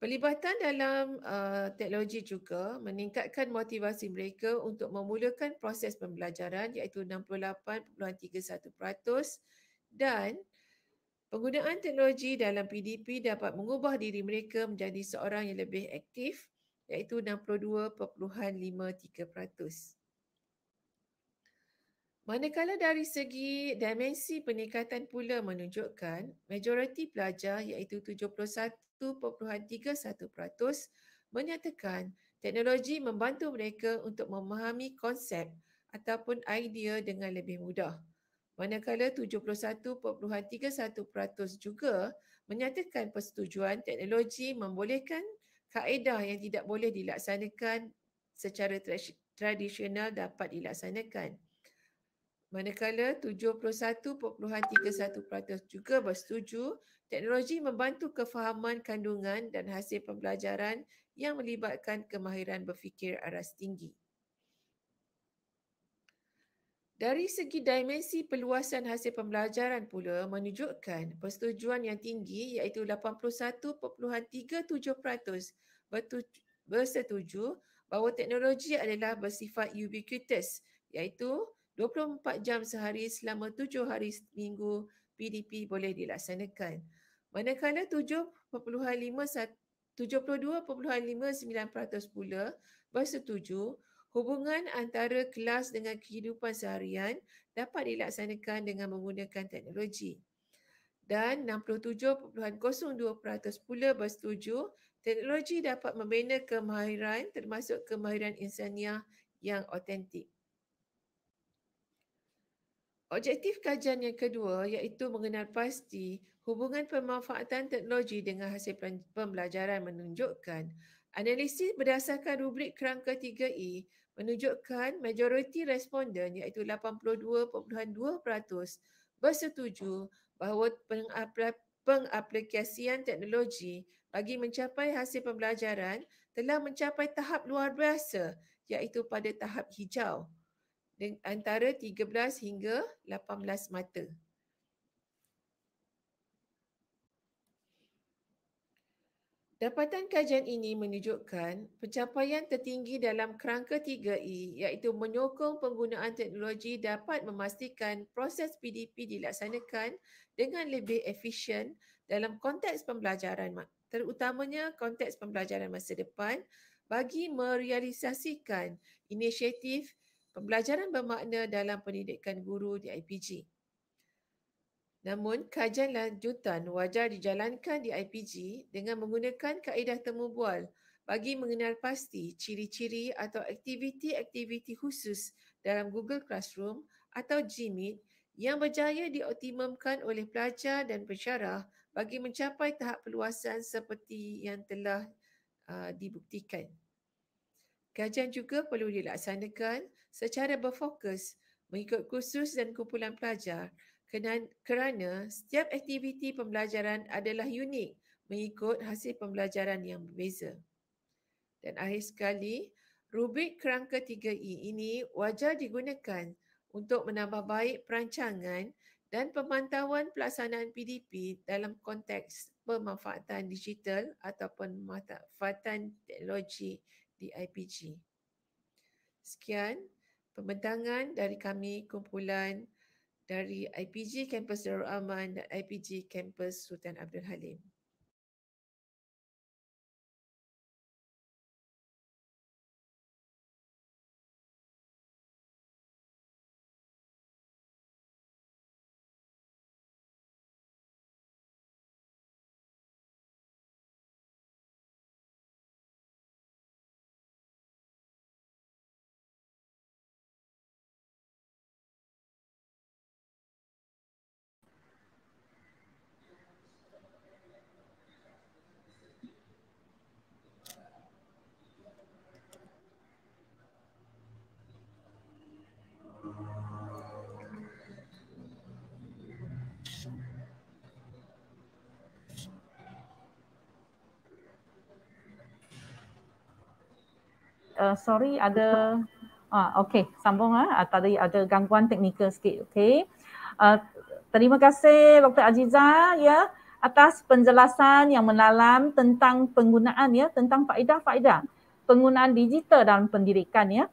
Pelibatan dalam uh, teknologi juga meningkatkan motivasi mereka untuk memulakan proses pembelajaran iaitu 68.31% dan penggunaan teknologi dalam PDP dapat mengubah diri mereka menjadi seorang yang lebih aktif iaitu 62.53%. Manakala dari segi dimensi peningkatan pula menunjukkan majoriti pelajar iaitu 71.31% menyatakan teknologi membantu mereka untuk memahami konsep ataupun idea dengan lebih mudah. Manakala 71.31% juga menyatakan persetujuan teknologi membolehkan kaedah yang tidak boleh dilaksanakan secara tradisional dapat dilaksanakan. Manakala 71.31% juga bersetuju teknologi membantu kefahaman kandungan dan hasil pembelajaran yang melibatkan kemahiran berfikir aras tinggi. Dari segi dimensi peluasan hasil pembelajaran pula menunjukkan persetujuan yang tinggi iaitu 81.37% bersetuju bahawa teknologi adalah bersifat ubiquitous iaitu 24 jam sehari selama 7 hari minggu PDP boleh dilaksanakan. Manakala 7.5 72.59% pula bersetuju hubungan antara kelas dengan kehidupan seharian dapat dilaksanakan dengan menggunakan teknologi. Dan 67.02% pula bersetuju teknologi dapat membina kemahiran termasuk kemahiran insaniah yang autentik. Objektif kajian yang kedua iaitu mengenal pasti hubungan pemanfaatan teknologi dengan hasil pembelajaran menunjukkan analisis berdasarkan rubrik kerangka 3E menunjukkan majoriti responden iaitu 82.2% bersetuju bahawa pengaplikasian teknologi bagi mencapai hasil pembelajaran telah mencapai tahap luar biasa iaitu pada tahap hijau antara 13 hingga 18 mata. Dapatan kajian ini menunjukkan pencapaian tertinggi dalam kerangka 3E iaitu menyokong penggunaan teknologi dapat memastikan proses PDP dilaksanakan dengan lebih efisien dalam konteks pembelajaran terutamanya konteks pembelajaran masa depan bagi merealisasikan inisiatif pembelajaran bermakna dalam pendidikan guru di IPG. Namun, kajian lanjutan wajar dijalankan di IPG dengan menggunakan kaedah temubual bagi mengenal pasti ciri-ciri atau aktiviti-aktiviti khusus dalam Google Classroom atau GMIT yang berjaya dioptimumkan oleh pelajar dan pensyarah bagi mencapai tahap peluasan seperti yang telah uh, dibuktikan. Kajian juga perlu dilaksanakan secara berfokus mengikut kursus dan kumpulan pelajar kerana setiap aktiviti pembelajaran adalah unik mengikut hasil pembelajaran yang berbeza. Dan akhir sekali, rubrik kerangka 3E ini wajar digunakan untuk menambah baik perancangan dan pemantauan pelaksanaan PDP dalam konteks pemanfaatan digital ataupun pemanfaatan teknologi di IPG. Sekian, pembentangan dari kami kumpulan dari IPG Kampus Darul Aman dan IPG Kampus Sultan Abdul Halim. uh, sorry ada ah okay, sambung ah, ah tadi ada gangguan teknikal sikit Okay. Uh, terima kasih Dr Aziza ya atas penjelasan yang mendalam tentang penggunaan ya tentang faedah-faedah penggunaan digital dalam pendidikan ya.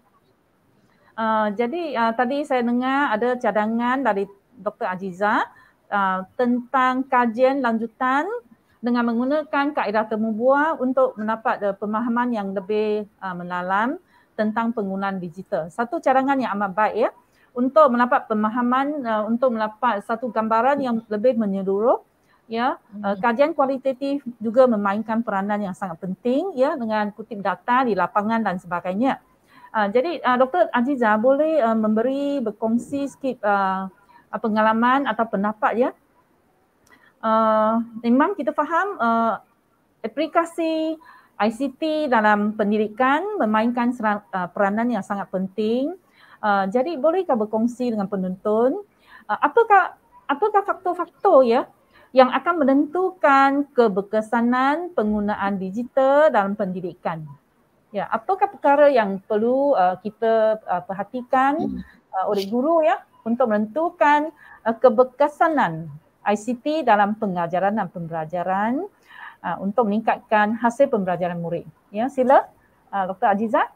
Uh, jadi uh, tadi saya dengar ada cadangan dari Dr. Aziza uh, tentang kajian lanjutan dengan menggunakan kaedah temu temubual untuk mendapat uh, pemahaman yang lebih uh, mendalam tentang penggunaan digital. Satu cadangan yang amat baik ya untuk mendapat pemahaman uh, untuk mendapat satu gambaran yang lebih menyeluruh ya uh, kajian kualitatif juga memainkan peranan yang sangat penting ya dengan kutip data di lapangan dan sebagainya. Uh, jadi uh, Dr. Aziza boleh uh, memberi berkongsi sikit uh, pengalaman atau pendapat ya uh, memang uh, kita faham uh, aplikasi ICT dalam pendidikan memainkan serang, uh, peranan yang sangat penting. Uh, jadi bolehkah berkongsi dengan penonton uh, apakah apakah faktor-faktor ya yang akan menentukan keberkesanan penggunaan digital dalam pendidikan? Ya, apakah perkara yang perlu uh, kita uh, perhatikan uh, oleh guru ya untuk menentukan uh, keberkesanan ICT dalam pengajaran dan pembelajaran uh, untuk meningkatkan hasil pembelajaran murid. Ya, sila uh, Dr. Azizah.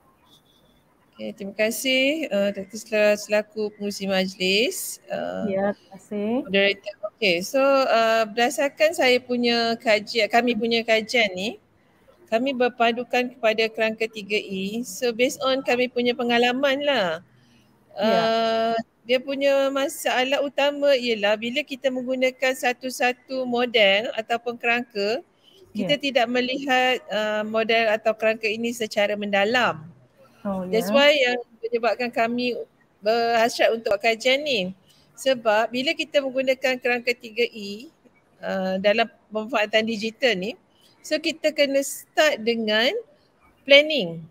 Okay, terima kasih uh, Dr. Sela, selaku pengurusi majlis. Uh, ya, terima kasih. Moderator. Okay, so uh, berdasarkan saya punya kajian, kami punya kajian ni, kami berpadukan kepada kerangka 3E. So based on kami punya pengalaman lah, yeah. Ya. dia punya masalah utama ialah bila kita menggunakan satu-satu model ataupun kerangka kita yeah. tidak melihat uh, model atau kerangka ini secara mendalam. Oh, ya. That's yeah. why yang menyebabkan kami berhasrat untuk kajian ni. Sebab bila kita menggunakan kerangka 3E uh, eh, dalam pemanfaatan digital ni, so kita kena start dengan planning.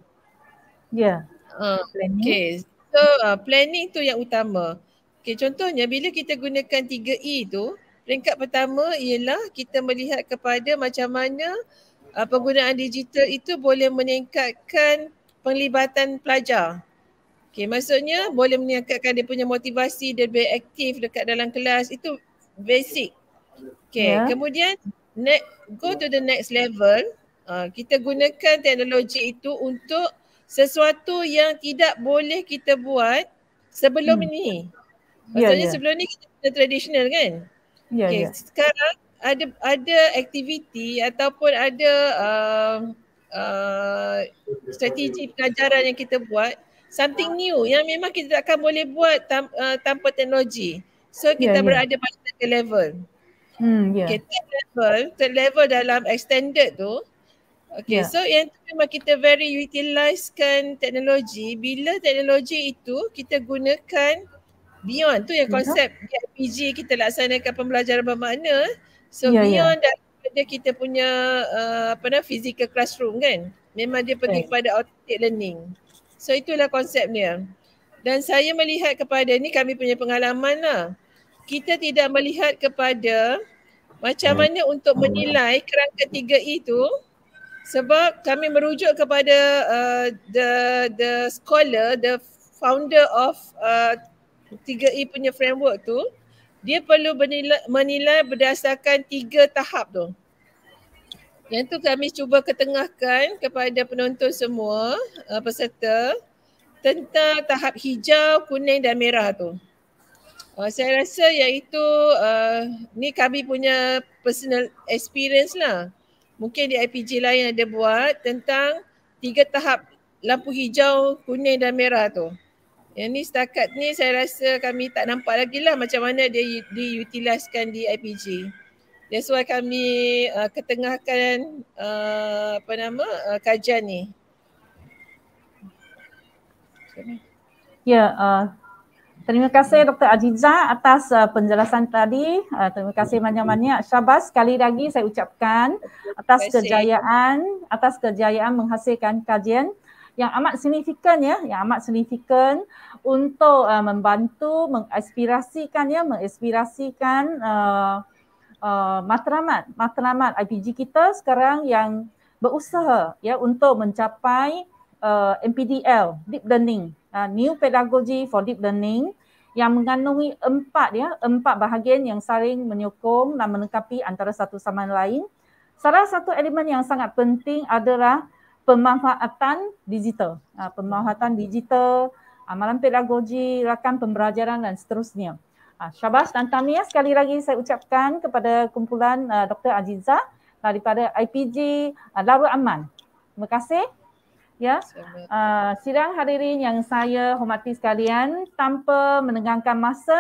Ya. Yeah. Uh, planning. Okay. So, uh, ah, planning tu yang utama. Okay, contohnya bila kita gunakan 3E tu, peringkat pertama ialah kita melihat kepada macam mana uh, penggunaan digital itu boleh meningkatkan penglibatan pelajar. Okay, maksudnya boleh meningkatkan dia punya motivasi, dia lebih aktif dekat dalam kelas. Itu basic. Okay, yeah. kemudian next, go to the next level. Uh, kita gunakan teknologi itu untuk sesuatu yang tidak boleh kita buat sebelum hmm. ni. Ya, Maksudnya yeah, yeah. sebelum ni kita punya tradisional kan? Yeah, okay, yeah. sekarang ada ada aktiviti ataupun ada uh, uh, strategi pelajaran yang kita buat something new yang memang kita takkan boleh buat tam, uh, tanpa teknologi. So kita yeah, ya. berada yeah. pada second level. Hmm, yeah. Okay, third level, third level dalam extended tu Okay, yeah. so yang tu memang kita very utilisekan teknologi bila teknologi itu kita gunakan beyond tu yang ya. konsep yeah. PG kita laksanakan pembelajaran bermakna. So yeah, ya. beyond yeah. daripada kita punya uh, apa nama physical classroom kan. Memang dia pergi okay. kepada automatic learning. So itulah konsep konsepnya. Dan saya melihat kepada ni kami punya pengalaman lah. Kita tidak melihat kepada macam ya. mana untuk menilai kerangka tiga itu e sebab kami merujuk kepada uh, the the scholar the founder of uh, 3E punya framework tu dia perlu menilai, menilai berdasarkan tiga tahap tu yang tu kami cuba ketengahkan kepada penonton semua uh, peserta tentang tahap hijau, kuning dan merah tu. Uh, saya rasa iaitu uh, ni kami punya personal experience lah mungkin di IPG lain ada buat tentang tiga tahap lampu hijau, kuning dan merah tu. Yang ni setakat ni saya rasa kami tak nampak lagi lah macam mana dia diutilaskan di IPG. That's why kami uh, ketengahkan uh, apa nama uh, kajian ni. Ya, yeah, uh, Terima kasih Dr. Aziza atas uh, penjelasan tadi. Uh, terima kasih banyak-banyak. Syabas sekali lagi saya ucapkan atas kejayaan, atas kejayaan menghasilkan kajian yang amat signifikan ya, yang amat signifikan untuk uh, membantu menginspirasikan ya, menginspirasikan uh, uh, matlamat, matlamat IPG kita sekarang yang berusaha ya untuk mencapai uh, MPDL deep learning uh, new pedagogy for deep learning yang mengandungi empat ya empat bahagian yang saling menyokong dan melengkapi antara satu sama lain salah satu elemen yang sangat penting adalah pemanfaatan digital uh, pemanfaatan digital amalan uh, pedagogi rakan pembelajaran dan seterusnya uh, syabas dan tamia sekali lagi saya ucapkan kepada kumpulan uh, Dr Aziza daripada IPG uh, Darul Aman terima kasih ya. Uh, sidang hari ini yang saya hormati sekalian tanpa menenggangkan masa,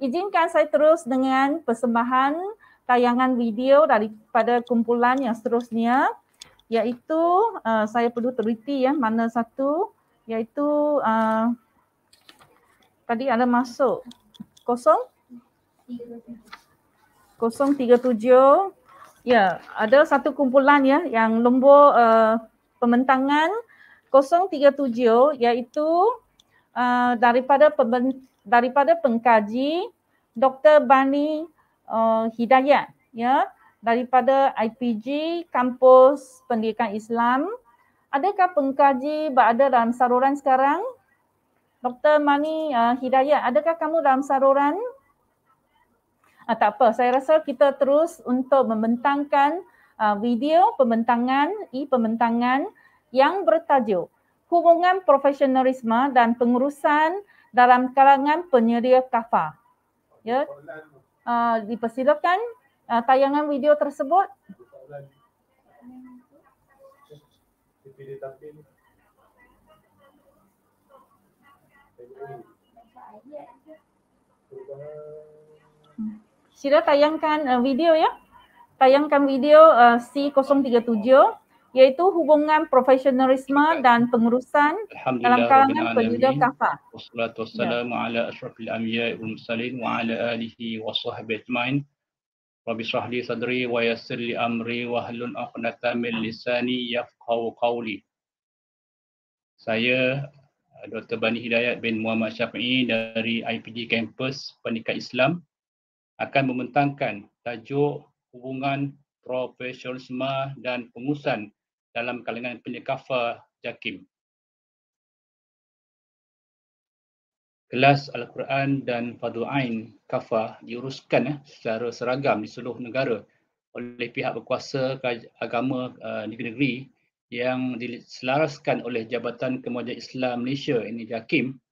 izinkan saya terus dengan persembahan tayangan video daripada kumpulan yang seterusnya iaitu uh, saya perlu teliti ya mana satu iaitu uh, tadi ada masuk kosong kosong tiga tujuh ya ada satu kumpulan ya yang lombor uh, pementangan 037 iaitu uh, daripada peben, daripada pengkaji Dr. Bani uh, Hidayat ya daripada IPG Kampus Pendidikan Islam. Adakah pengkaji berada dalam saluran sekarang? Dr. Mani uh, Hidayat, adakah kamu dalam saluran? Uh, tak apa, saya rasa kita terus untuk membentangkan uh, video pembentangan, e-pembentangan yang bertajuk Hubungan Profesionalisme dan Pengurusan dalam Kalangan Penyedia Kafa. Ya. Uh, dipersilakan uh, tayangan video tersebut. Sila tayangkan ah, video ya. Tayangkan video C037 iaitu hubungan profesionalisme dan pengurusan dalam kalangan penyuda kafah. Wassalatu wassalamu ya. ala asyrafil anbiya wal mursalin wa ala alihi wa sahbihi ajmain. Rabbi shrahli sadri wa yassir li amri wa hlul 'uqdatam min lisani yafqahu qawli. Saya eh, Dr. Bani Hidayat bin Muhammad Syafi'i dari IPG Campus Pendidikan Islam akan membentangkan tajuk hubungan profesionalisme dan pengurusan dalam kalangan penyekafa jakim. Kelas Al-Quran dan Fadu Ain Kafa diuruskan eh, secara seragam di seluruh negara oleh pihak berkuasa agama eh, negeri-negeri uh, yang diselaraskan oleh Jabatan Kemajuan Islam Malaysia ini Jakim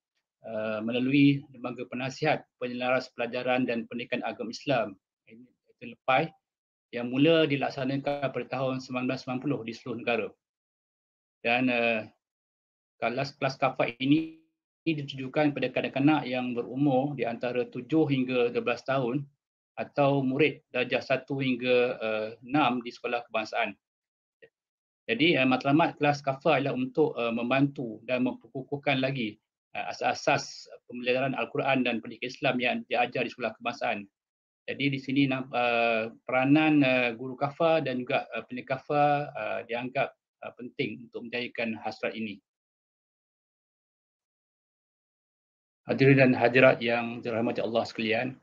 uh, melalui Lembaga Penasihat Penyelaras Pelajaran dan Pendidikan Agama Islam ini lepai yang mula dilaksanakan pada tahun 1990 di seluruh negara. Dan uh, eh, kelas-kelas kafat ini, ditujukan kepada kanak-kanak yang berumur di antara 7 hingga 12 tahun atau murid darjah 1 hingga uh, eh, 6 di sekolah kebangsaan. Jadi uh, matlamat kelas kafa ialah untuk uh, membantu dan memperkukuhkan lagi asas-asas pembelajaran Al-Quran dan pendidikan Islam yang diajar di sekolah kebangsaan jadi di sini uh, peranan uh, guru kafa dan juga uh, eh, penyelidik kafar uh, dianggap uh, penting untuk menjayakan hasrat ini. Hadirin dan hadirat yang dirahmati Allah sekalian,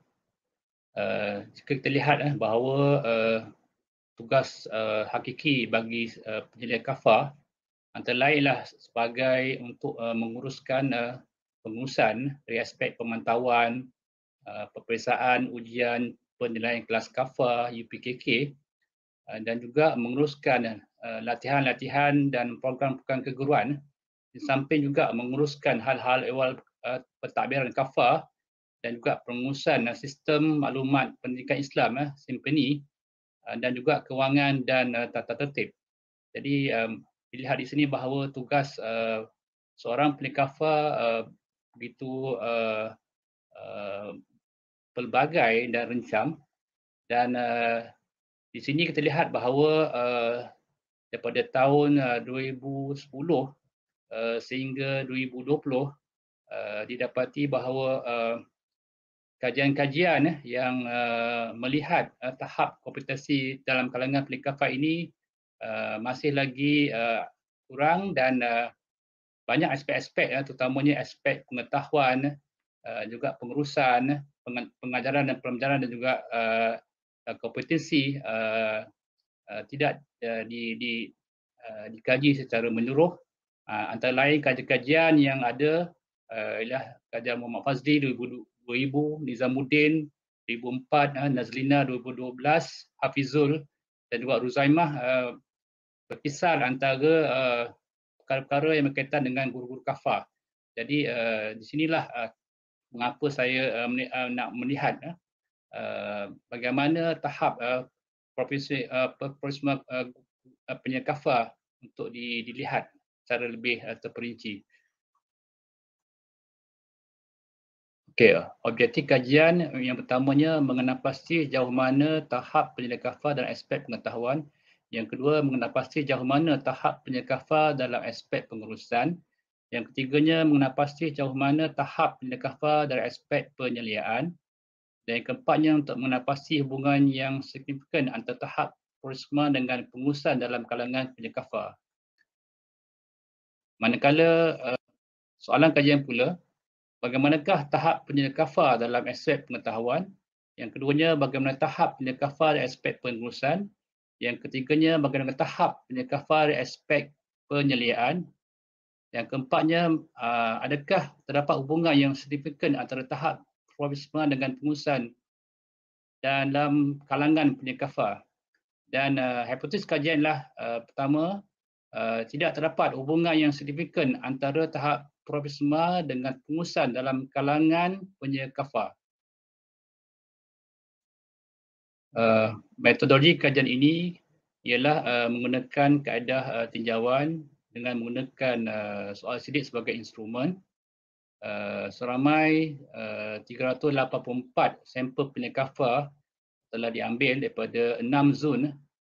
uh, jika kita lihat uh, bahawa uh, tugas uh, hakiki bagi uh, penyelidik kafar antara lainlah sebagai untuk uh, menguruskan uh, pengurusan dari aspek pemantauan, Ah, peperiksaan ujian penilaian kelas KAFA UPKK ah, dan juga menguruskan ah, latihan-latihan dan program-program keguruan di samping juga menguruskan hal-hal awal uh, pentadbiran KAFA dan juga pengurusan sistem maklumat pendidikan Islam uh, Simpeni dan juga kewangan dan tata tertib. Jadi dilihat di sini bahawa tugas seorang pelik KAFA begitu pelbagai dan rencam dan uh, di sini kita lihat bahawa uh, daripada tahun uh, 2010 uh, sehingga 2020 uh, eh, didapati bahawa uh, kajian-kajian yang uh, melihat uh, tahap kompetensi dalam kalangan pelikafat ini uh, masih lagi uh, kurang dan uh, banyak aspek-aspek terutamanya aspek pengetahuan juga pengurusan pengajaran dan pelajaran dan juga uh, kompetensi uh, uh, tidak uh, di, di, uh, dikaji secara menyeluruh. Uh, antara lain kajian-kajian yang ada uh, ialah kajian Muhammad Fazli 2000, 2000 Nizamuddin 2004, uh, Nazlina 2012, Hafizul dan juga Ruzaimah uh, berkisar antara uh, perkara-perkara yang berkaitan dengan guru-guru kafah. Jadi uh, di sinilah uh, mengapa saya uh, nak melihat uh, bagaimana tahap uh, profesi profesional uh, penyekafa untuk di, dilihat secara lebih uh, terperinci. Okey, objektif kajian yang pertamanya mengenal pasti jauh mana tahap penyekafa dan aspek pengetahuan. Yang kedua mengenal pasti jauh mana tahap penyekafa dalam aspek pengurusan. Yang ketiganya mengenal pasti jauh mana tahap nilai kafar dari aspek penyeliaan. Dan yang keempatnya untuk mengenal pasti hubungan yang signifikan antara tahap purisma dengan pengurusan dalam kalangan penyeliaan kafar. Manakala eh, soalan kajian pula, bagaimanakah tahap penyeliaan kafar dalam aspek pengetahuan? Yang keduanya, bagaimana tahap penyeliaan kafar dari aspek pengurusan? Yang ketiganya, bagaimana tahap penyeliaan kafar dari aspek penyeliaan? Yang keempatnya, ah, adakah terdapat hubungan yang signifikan antara tahap perwabisman dengan pengurusan dalam kalangan penyekafah? Dan uh, hipotesis kajianlah uh, ah, pertama, uh, tidak terdapat hubungan yang signifikan antara tahap profesma dengan pengurusan dalam kalangan penyekafah. Uh, metodologi kajian ini ialah uh, menggunakan kaedah uh, tinjauan dengan menggunakan uh, soal sidik sebagai instrumen uh, seramai uh, 384 sampel penyekafa telah diambil daripada 6 zon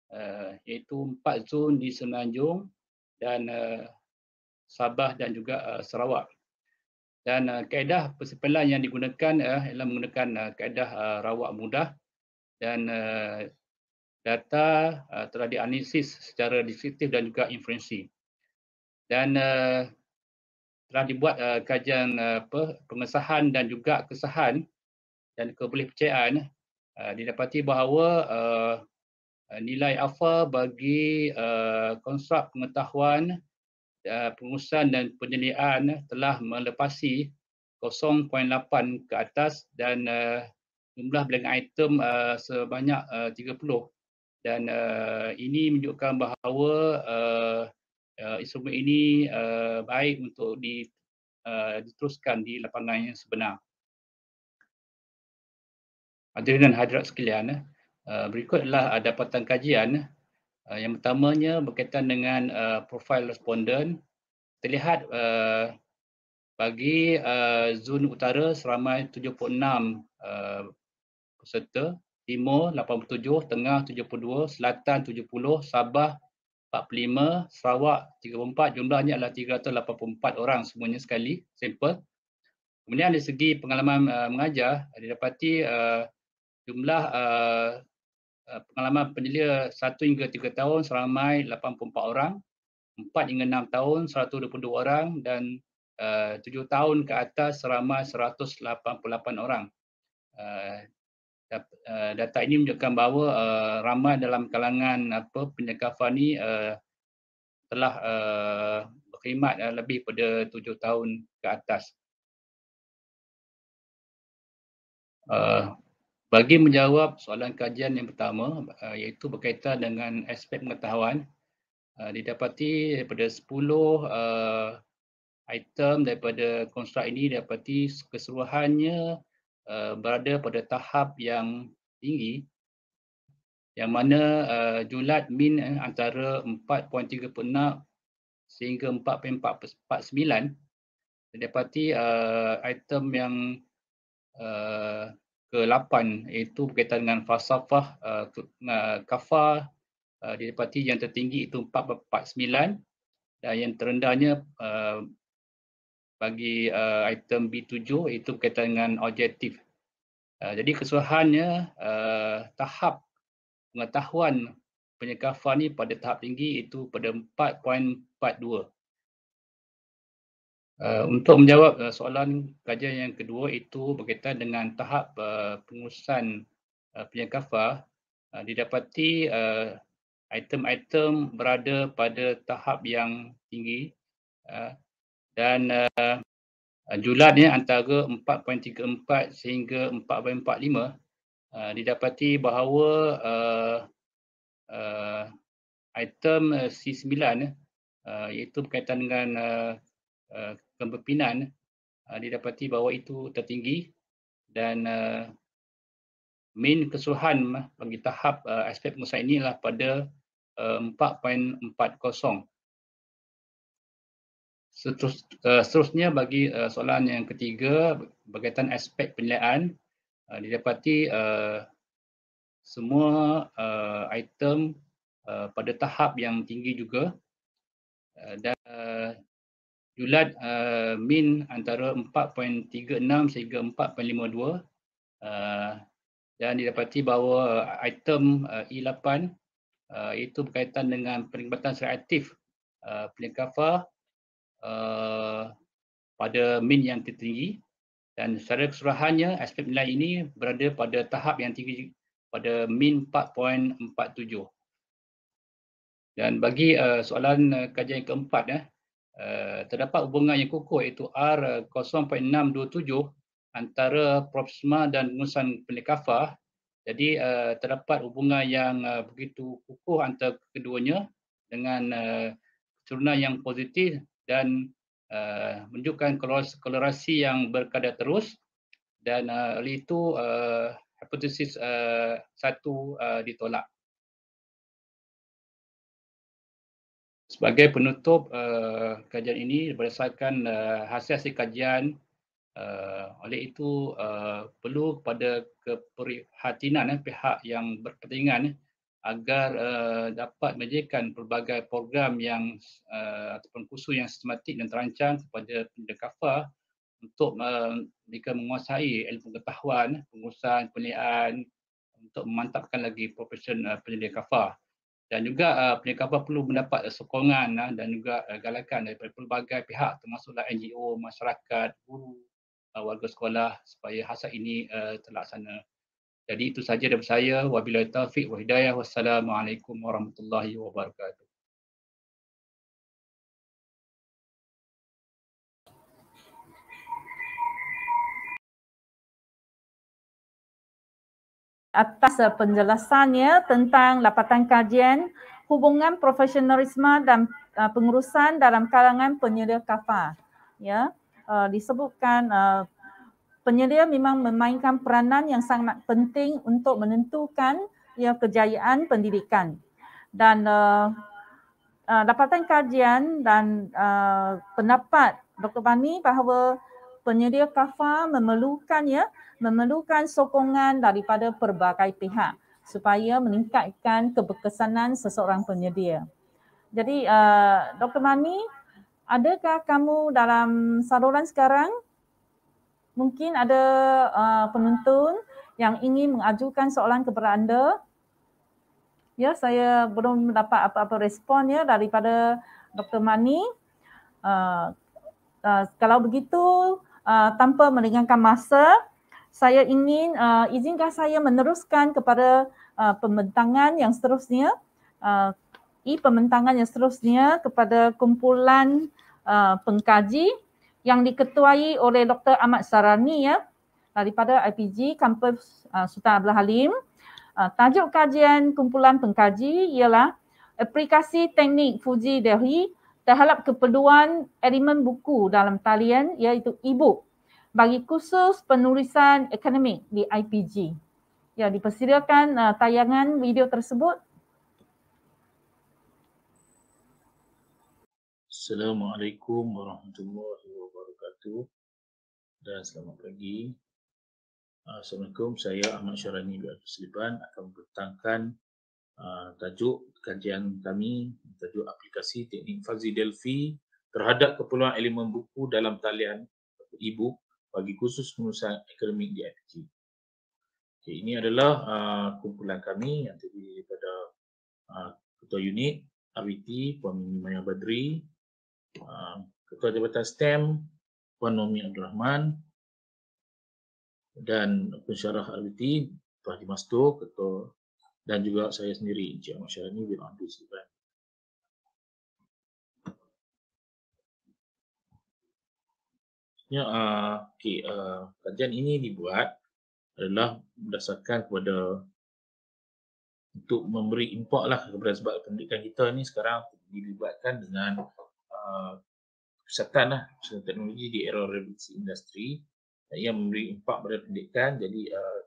uh, iaitu 4 zon di Semenanjung dan uh, Sabah dan juga uh, Sarawak dan uh, kaedah persepelan yang digunakan uh, ialah menggunakan uh, kaedah uh, rawak mudah dan uh, data uh, telah dianalisis secara deskriptif dan juga inferensi dan uh, telah dibuat uh, kajian uh, apa pengesahan dan juga kesahan dan kebolehpercayaan uh, didapati bahawa uh, nilai alfa bagi uh, konsep pengetahuan uh, pengurusan dan penyeliaan telah melepasi 0.8 ke atas dan uh, jumlah belanja item uh, sebanyak uh, 30 dan uh, ini menunjukkan bahawa uh, uh, instrumen ini uh, baik untuk di, uh, diteruskan di lapangan yang sebenar. Hadirin ah, dan hadirat sekalian, uh, berikut adalah uh, dapatan kajian. Uh, yang pertamanya berkaitan dengan uh, profil responden. Terlihat uh, bagi uh, zon utara seramai 76 uh, peserta, timur 87, tengah 72, selatan 70, Sabah 45, Sarawak 34, jumlahnya adalah 384 orang semuanya sekali, sampel. Kemudian dari segi pengalaman uh, mengajar, didapati uh, jumlah uh, uh pengalaman penyelia 1 hingga 3 tahun seramai 84 orang, 4 hingga 6 tahun 122 orang dan uh, 7 tahun ke atas seramai 188 orang. Uh, Eh, data ini menunjukkan bahawa uh, ramai dalam kalangan apa penyekafan ini uh, eh, telah uh, berkhidmat uh, lebih pada tujuh tahun ke atas. Uh, bagi menjawab soalan kajian yang pertama uh, iaitu berkaitan dengan aspek pengetahuan uh, didapati daripada sepuluh item daripada konstruk ini didapati keseluruhannya Eh, berada pada tahap yang tinggi yang mana uh, julat min eh, antara 4.36 sehingga 4.49 mendapati uh, item yang uh, ke-8 iaitu berkaitan dengan falsafah uh, kafar uh, didapati yang tertinggi itu 4.49 dan yang terendahnya bagi uh, item B7 itu berkaitan dengan objektif. Uh, jadi keseluruhannya uh, tahap pengetahuan penyekafan ni pada tahap tinggi itu pada 4.42. Uh, untuk menjawab uh, soalan kajian yang kedua itu berkaitan dengan tahap uh, pengurusan uh, penyekafan, uh, didapati uh, item-item berada pada tahap yang tinggi. Uh, dan uh, uh, julat ni antara 4.34 sehingga 4.45 uh, didapati bahawa uh, uh, item uh, C9 uh, iaitu berkaitan dengan uh, uh, kepemimpinan uh, didapati bahawa itu tertinggi dan uh, main kesuhan uh, bagi tahap uh, aspek pengusaha ini adalah pada uh, 4.40 Eh, seterusnya bagi eh, soalan yang ketiga berkaitan aspek penilaian eh, didapati semua item pada tahap yang tinggi juga dan julat min antara 4.36 sehingga 4.52 dan didapati bahawa item E8 e itu berkaitan dengan peringkatan secara aktif peningkafah Uh, pada min yang tertinggi dan secara keseluruhannya aspek nilai ini berada pada tahap yang tinggi pada min 4.47 dan bagi uh, soalan uh, kajian yang keempat eh, uh, terdapat hubungan yang kukuh iaitu R 0.627 uh, antara proxima dan rumusan pelikafa jadi uh, terdapat hubungan yang uh, begitu kukuh antara keduanya dengan uh, keturunan yang positif dan uh, menunjukkan kolerasi yang berkadar terus dan uh, oleh itu uh, eh, hipotesis uh, satu uh, ditolak. Sebagai penutup uh, kajian ini berdasarkan uh, hasil-hasil kajian uh, oleh itu uh, perlu kepada keprihatinan eh, pihak yang berkepentingan eh, agar uh, dapat menjadikan pelbagai program yang uh, ataupun kursus yang sistematik dan terancang kepada penyedia kafa untuk eh, mereka menguasai ilmu pengetahuan, pengurusan, penilaian untuk memantapkan lagi profesion uh, penyedia kafa dan juga uh, penyedia kafa perlu mendapat uh, sokongan uh, dan juga uh, galakan daripada pelbagai pihak termasuklah NGO, masyarakat, guru, uh, warga sekolah supaya hasrat ini uh, terlaksana. Jadi itu saja daripada saya. Wabillahi taufik wa hidayah. Wassalamualaikum warahmatullahi wabarakatuh. atas penjelasannya tentang lapatan kajian hubungan profesionalisme dan uh, pengurusan dalam kalangan penyedia kafah, ya uh, disebutkan uh, penyedia memang memainkan peranan yang sangat penting untuk menentukan ya kejayaan pendidikan dan uh, uh, dapatan kajian dan uh, pendapat Dr. Bani bahawa penyedia kafa memerlukan ya memerlukan sokongan daripada pelbagai pihak supaya meningkatkan keberkesanan seseorang penyedia. Jadi uh, Dr. Mani, adakah kamu dalam saluran sekarang mungkin ada uh, penonton yang ingin mengajukan soalan kepada anda. Ya, saya belum mendapat apa-apa respon ya daripada Dr. Mani. Uh, uh, kalau begitu, uh, tanpa meringankan masa, saya ingin uh, izinkan saya meneruskan kepada uh, pembentangan yang seterusnya. Uh, I pembentangan yang seterusnya kepada kumpulan uh, pengkaji yang diketuai oleh Dr. Ahmad Sarani ya daripada IPG kampus uh, Sultan Abdul Halim. Uh, tajuk kajian kumpulan pengkaji ialah aplikasi teknik Fuji Delhi terhadap keperluan elemen buku dalam talian iaitu e bagi kursus penulisan akademik di IPG. Ya, dipersediakan uh, tayangan video tersebut Assalamualaikum warahmatullahi wabarakatuh wabarakatuh dan selamat pagi. Assalamualaikum, saya Ahmad Syarani bin Abdul Seliban akan membentangkan uh, tajuk kajian kami, tajuk aplikasi teknik Fuzzy Delphi terhadap keperluan elemen buku dalam talian e-book bagi khusus penulisan akademik di IPT. Okay, ini adalah uh, kumpulan kami yang terdiri daripada uh, Ketua Unit RIT e Puan Mimi Maya Badri, uh, Ketua Jabatan STEM Puan Nomi Abdul Rahman dan pensyarah RBT Tuan Haji Masto Ketua dan juga saya sendiri Encik Ahmad Syarani bin Abdul Sibat. Ya, uh, ah, okay, uh, ah, kajian ini dibuat adalah berdasarkan kepada untuk memberi impak lah kepada sebab pendidikan kita ni sekarang dilibatkan dengan uh, kesatan lah kesatan teknologi di era revolusi industri yang memberi impak pada pendidikan jadi uh,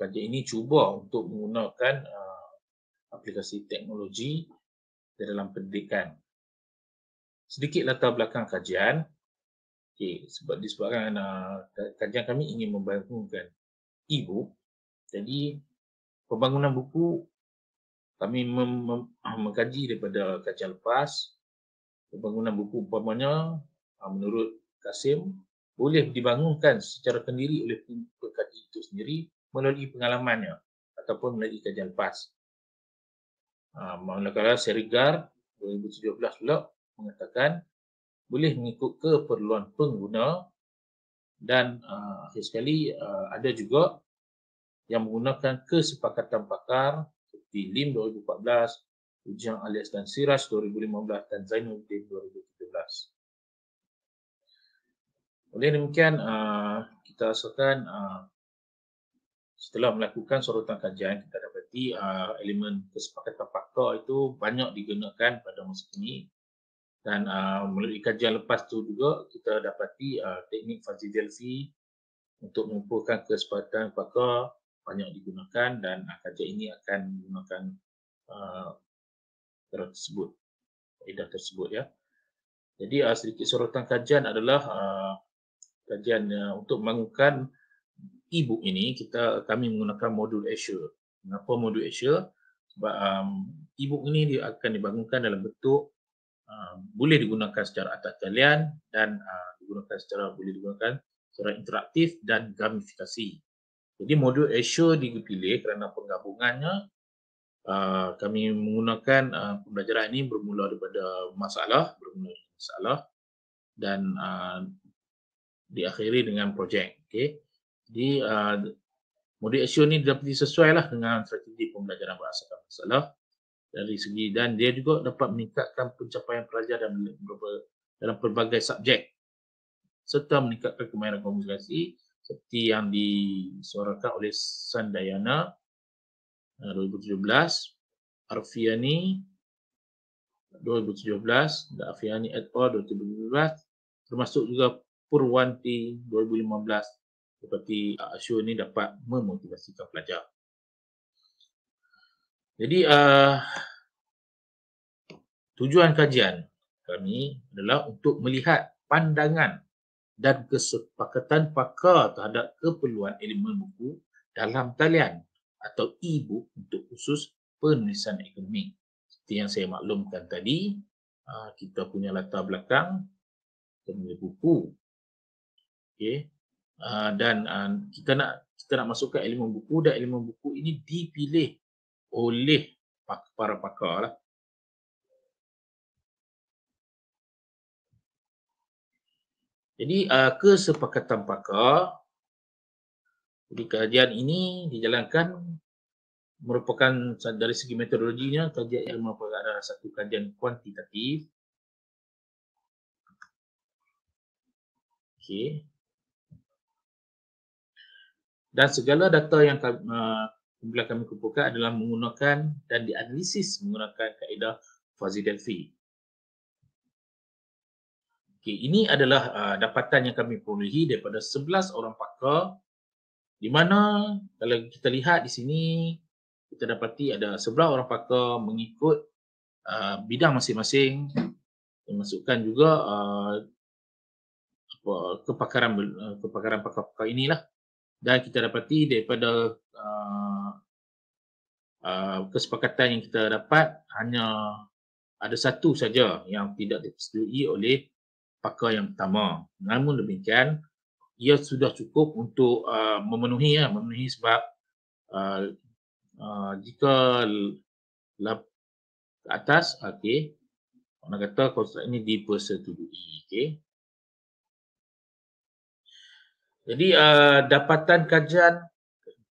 uh, ini cuba untuk menggunakan uh, aplikasi teknologi dalam pendidikan sedikit latar belakang kajian okay, sebab disebabkan uh, kajian kami ingin membangunkan e-book jadi pembangunan buku kami mem- mem- mengkaji daripada kajian lepas pembangunan buku umpamanya ah, menurut Kasim boleh dibangunkan secara sendiri oleh pekaji itu sendiri melalui pengalamannya ataupun melalui kajian lepas. Ah, Manakala seri GAR 2017 pula mengatakan boleh mengikut keperluan pengguna dan ah, akhir sekali ada juga yang menggunakan kesepakatan pakar seperti LIM 2014, Ujang Alias dan Siras 2015 dan Zainuddin 2017. Oleh demikian, ah, kita rasakan ah, setelah melakukan sorotan kajian, kita dapati ah, elemen kesepakatan fakta itu banyak digunakan pada masa kini. Dan melalui kajian lepas tu juga, kita dapati teknik Fuzzy Delphi untuk mengumpulkan kesepakatan fakta banyak digunakan dan kajian ini akan menggunakan perkara tersebut kaedah tersebut ya jadi uh, sedikit sorotan kajian adalah uh, kajian uh, untuk mengukan ebook ini kita kami menggunakan modul Azure kenapa modul Azure sebab um, e ini dia akan dibangunkan dalam bentuk uh, boleh digunakan secara atas talian dan uh, digunakan secara boleh digunakan secara interaktif dan gamifikasi jadi modul Azure dipilih kerana penggabungannya Ah, kami menggunakan uh, pembelajaran ini bermula daripada masalah, bermula daripada masalah dan uh, diakhiri dengan projek. Okay. Jadi uh, modul action ini dapat disesuaikan dengan strategi pembelajaran berasaskan masalah dari segi dan dia juga dapat meningkatkan pencapaian pelajar dalam beberapa dalam pelbagai subjek serta meningkatkan kemahiran komunikasi seperti yang disuarakan oleh Sandayana 2017 eh, Arfiani 2017 dan Afiani et al 2017 termasuk juga Purwanti 2015 seperti Asyur ni dapat memotivasikan pelajar. Jadi uh, tujuan kajian kami adalah untuk melihat pandangan dan kesepakatan pakar terhadap keperluan elemen buku dalam talian atau e-book untuk khusus penulisan ekonomi. Seperti yang saya maklumkan tadi, ah, kita punya latar belakang, kita punya buku. Okay. Ah, dan ah, kita nak kita nak masukkan ilmu buku dan ilmu buku ini dipilih oleh para pakar lah. Jadi kesepakatan pakar jadi kajian ini dijalankan merupakan dari segi metodologinya kajian yang merupakan adalah satu kajian kuantitatif. Okey. Dan segala data yang kami, uh, kami kumpulkan adalah menggunakan dan dianalisis menggunakan kaedah Fuzzy Delphi. Okay, ini adalah uh, dapatan yang kami perolehi daripada 11 orang pakar di mana kalau kita lihat di sini, kita dapati ada sebelah orang pakar mengikut uh, bidang masing-masing dimasukkan juga uh, apa uh, kepakaran kepakaran pakar-pakar inilah dan kita dapati daripada uh, uh, kesepakatan yang kita dapat hanya ada satu saja yang tidak disetujui oleh pakar yang pertama namun demikian ia sudah cukup untuk uh, memenuhi ya, memenuhi sebab uh, uh, jika lap ke atas okey orang kata kontrak ini dipersetujui okey jadi uh, dapatan kajian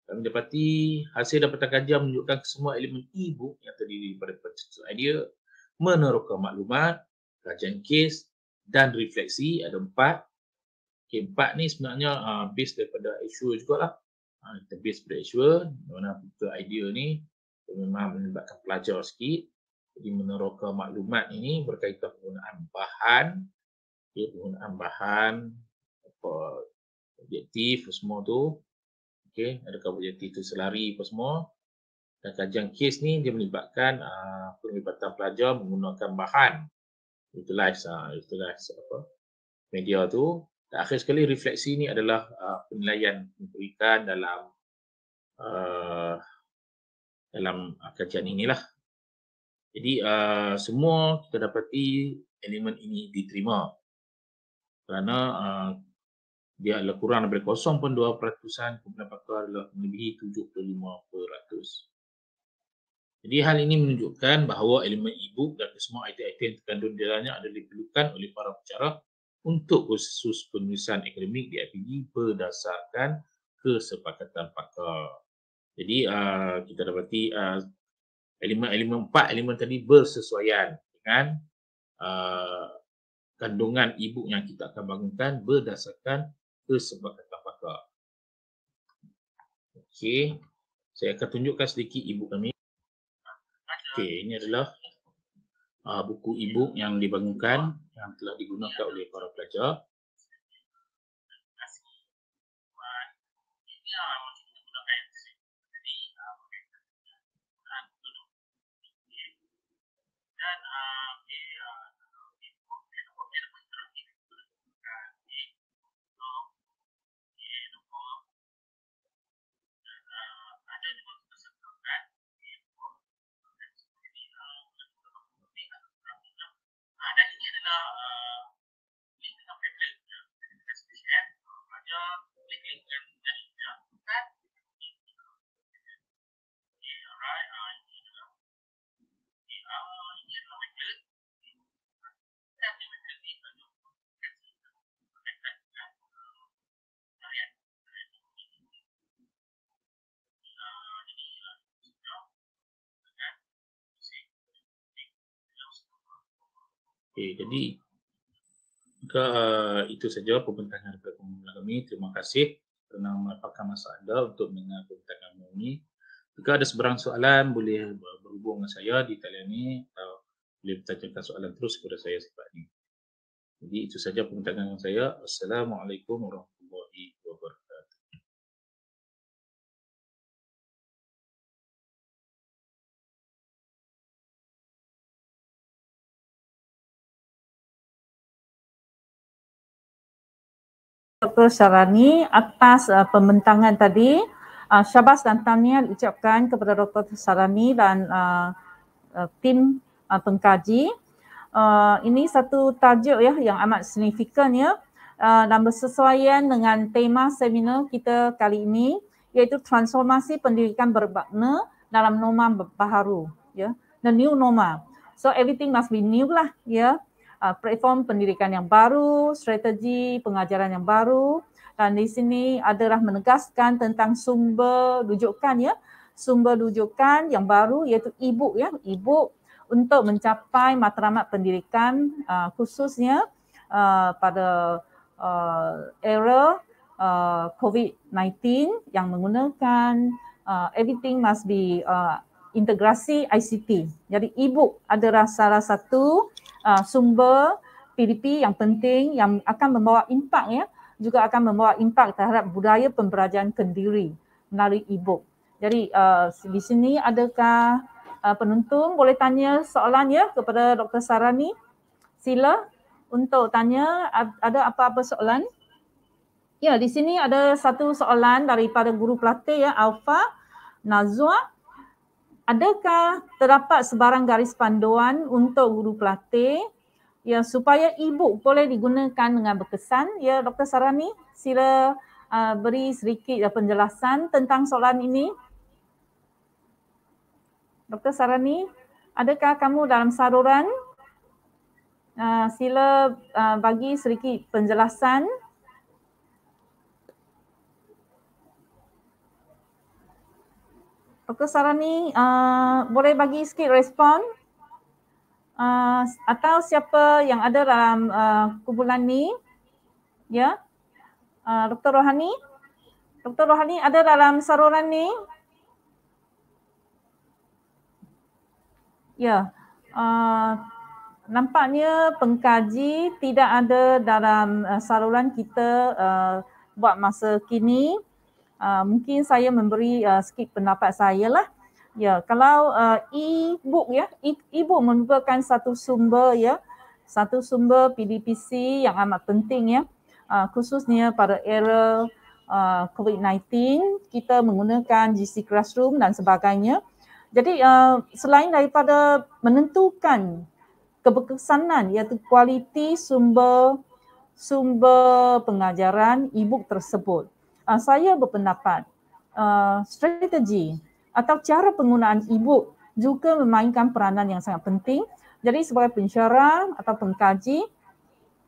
kami dapati hasil dapatan kajian menunjukkan semua elemen ibu yang terdiri daripada pencetus idea, meneroka maklumat, kajian kes dan refleksi ada empat Okay, part ni sebenarnya uh, based daripada issue juga lah. Uh, ah, kita based daripada issue, di mana kita idea ni memang melibatkan pelajar sikit. Jadi meneroka maklumat ini berkaitan penggunaan bahan, okay, ya, penggunaan bahan, apa, objektif semua tu. Okay, adakah objektif tu selari apa semua. Dan kajian kes ni dia melibatkan uh, ah, penglibatan pelajar menggunakan bahan. Utilize, uh, utilize apa, media tu dan akhir sekali refleksi ini adalah uh, penilaian diberikan dalam uh, dalam uh, kajian inilah. Jadi uh, semua kita dapati elemen ini diterima kerana uh, dia adalah kurang daripada kosong pun 2 peratusan kumpulan pakar adalah melebihi 75 peratus. Jadi hal ini menunjukkan bahawa elemen e-book dan semua item-item yang terkandung di dalamnya adalah diperlukan oleh para pencara untuk proses penulisan akademik di IPG berdasarkan kesepakatan pakar. Jadi uh, kita dapati uh, ah, elemen-elemen empat elemen tadi bersesuaian dengan uh, kandungan ibu yang kita akan bangunkan berdasarkan kesepakatan pakar. Okey, saya akan tunjukkan sedikit ibu kami. Okey, ini adalah uh, buku e-book yang dibangunkan yang telah digunakan oleh para pelajar. Terima kasih. uh, Okay, jadi ke, eh, itu saja pembentangan daripada pembentangan kami. Terima kasih kerana melapakkan masa anda untuk mendengar pembentangan kami. Jika ada sebarang soalan, boleh berhubung dengan saya di talian ini atau boleh bertanyakan soalan terus kepada saya sebab ini. Jadi itu saja pembentangan saya. Assalamualaikum warahmatullahi wabarakatuh. Dr. Sharani atas uh, pembentangan tadi. Uh, syabas dan tanya ucapkan kepada Dr. Sharani dan uh, uh, tim uh, pengkaji. Uh, ini satu tajuk ya yang amat signifikan ya uh, dan bersesuaian dengan tema seminar kita kali ini iaitu transformasi pendidikan berbakna dalam norma baharu ya the new norma so everything must be new lah ya uh, platform pendidikan yang baru, strategi pengajaran yang baru dan di sini adalah menegaskan tentang sumber rujukan ya, sumber rujukan yang baru iaitu e-book ya, e-book untuk mencapai matlamat pendidikan uh, khususnya uh, pada uh, era uh, COVID-19 yang menggunakan uh, everything must be uh, integrasi ICT. Jadi e-book adalah salah satu uh, sumber PDP yang penting yang akan membawa impak ya juga akan membawa impak terhadap budaya pembelajaran kendiri melalui e-book. Jadi uh, di sini adakah uh, ah, penuntun boleh tanya soalan ya kepada Dr. Sarani? Sila untuk tanya ada apa-apa soalan? Ya, di sini ada satu soalan daripada guru pelatih ya Alfa Nazwa adakah terdapat sebarang garis panduan untuk guru pelatih ya supaya e-book boleh digunakan dengan berkesan ya Dr Sarani sila uh, beri sedikit uh, penjelasan tentang soalan ini Dr Sarani adakah kamu dalam saruran uh, sila uh, bagi sedikit penjelasan Dr. Sarani uh, boleh bagi sikit respon uh, atau siapa yang ada dalam uh, kumpulan ni ya yeah. uh, Dr. Rohani Dr. Rohani ada dalam saruran ni ya yeah. uh, Nampaknya pengkaji tidak ada dalam uh, saluran kita uh, buat masa kini. Ah, mungkin saya memberi uh, sikit pendapat saya lah. Ya, kalau uh, e-book ya, e-, e-book merupakan satu sumber ya, satu sumber PDPC yang amat penting ya. Uh, khususnya pada era uh, COVID-19, kita menggunakan GC Classroom dan sebagainya. Jadi uh, selain daripada menentukan kebekesanan iaitu kualiti sumber sumber pengajaran e-book tersebut uh, saya berpendapat uh, strategi atau cara penggunaan e juga memainkan peranan yang sangat penting. Jadi sebagai pensyarah atau pengkaji,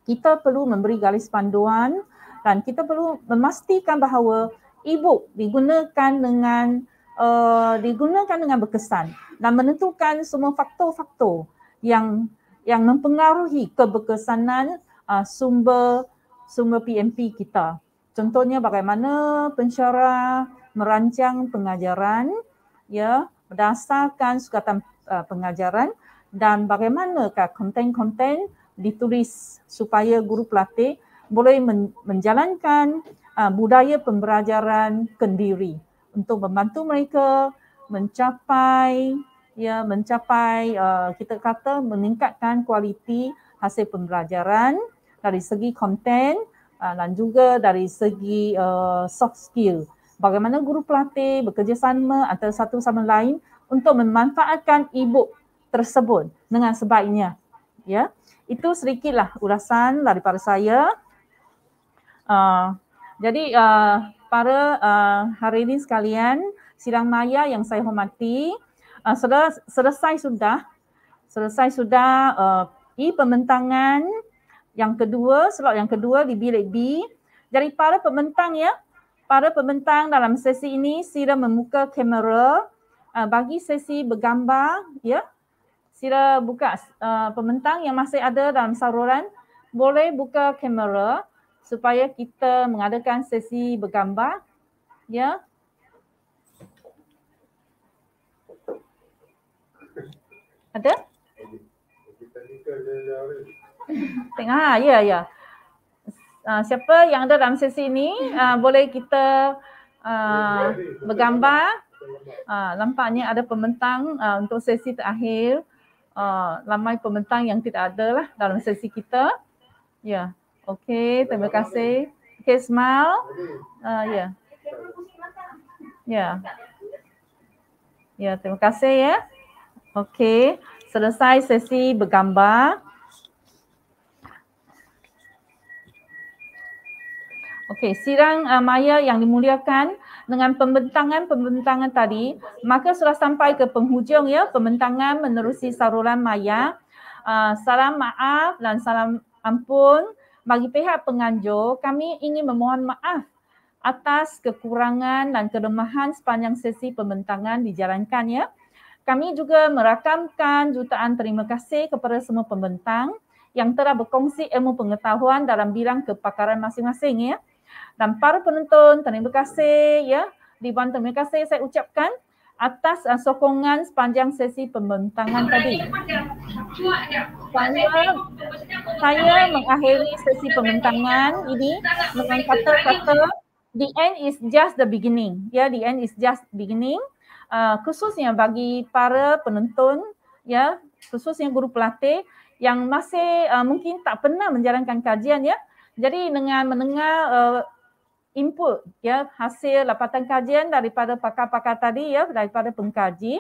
kita perlu memberi garis panduan dan kita perlu memastikan bahawa e-book digunakan dengan uh, digunakan dengan berkesan dan menentukan semua faktor-faktor yang yang mempengaruhi keberkesanan uh, sumber sumber PMP kita. Contohnya bagaimana pensyarah merancang pengajaran ya berdasarkan sukatan uh, eh, pengajaran dan bagaimanakah konten-konten ditulis supaya guru pelatih boleh men- menjalankan uh, budaya pembelajaran kendiri untuk membantu mereka mencapai ya mencapai uh, kita kata meningkatkan kualiti hasil pembelajaran dari segi konten Ah, dan juga dari segi uh, soft skill bagaimana guru pelatih bekerja sama antara satu sama lain untuk memanfaatkan e-book tersebut dengan sebaiknya ya itu sedikitlah ulasan daripada saya uh, jadi uh, para uh, hari ini sekalian sidang maya yang saya hormati uh, selesai, selesai sudah selesai sudah uh, e-pementangan yang kedua, slot yang kedua di bilik B. Jadi para pementang ya, para pementang dalam sesi ini sila membuka kamera uh, bagi sesi bergambar ya. Sila buka uh, pementang yang masih ada dalam saluran boleh buka kamera supaya kita mengadakan sesi bergambar ya. Ada? Ada. Tengah ha, ya ya. Uh, siapa yang ada dalam sesi ini uh, boleh kita uh, bergambar. Uh, ada pementang uh, untuk sesi terakhir. Uh, ramai pementang yang tidak ada lah dalam sesi kita. Ya. Yeah. Okey, terima kasih. Okay smile. Ya. Uh, ya. Yeah. Ya, yeah, terima kasih ya. Okey, selesai sesi bergambar. Okey, sidang uh, maya yang dimuliakan dengan pembentangan-pembentangan tadi, maka sudah sampai ke penghujung ya, pembentangan menerusi saruran maya. Uh, salam maaf dan salam ampun bagi pihak penganjur, kami ingin memohon maaf atas kekurangan dan kelemahan sepanjang sesi pembentangan dijalankan ya. Kami juga merakamkan jutaan terima kasih kepada semua pembentang yang telah berkongsi ilmu pengetahuan dalam bilang kepakaran masing-masing ya dan para penonton terima kasih ya di bantu terima kasih saya ucapkan atas uh, sokongan sepanjang sesi pembentangan tadi. Saya, saya mengakhiri sesi pembentangan ini dengan kata-kata the end is just the beginning. Ya, yeah, the end is just beginning. Uh, khususnya bagi para penonton, ya, yeah, khususnya guru pelatih yang masih uh, mungkin tak pernah menjalankan kajian, ya. Yeah. Jadi dengan mendengar uh, input ya hasil lapatan kajian daripada pakar-pakar tadi ya daripada pengkaji.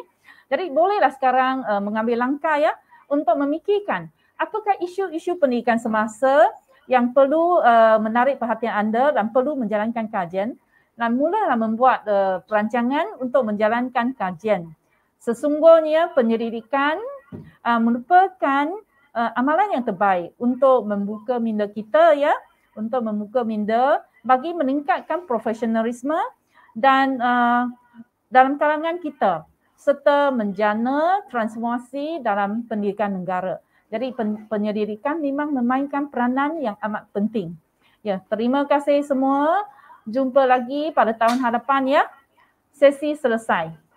Jadi bolehlah sekarang uh, mengambil langkah ya untuk memikirkan apakah isu-isu pendidikan semasa yang perlu uh, menarik perhatian anda dan perlu menjalankan kajian dan mulalah membuat uh, perancangan untuk menjalankan kajian. Sesungguhnya penyelidikan uh, merupakan uh, amalan yang terbaik untuk membuka minda kita ya untuk membuka minda bagi meningkatkan profesionalisme dan uh, dalam kalangan kita serta menjana transformasi dalam pendidikan negara. Jadi penyelidikan memang memainkan peranan yang amat penting. Ya, terima kasih semua. Jumpa lagi pada tahun hadapan ya. Sesi selesai.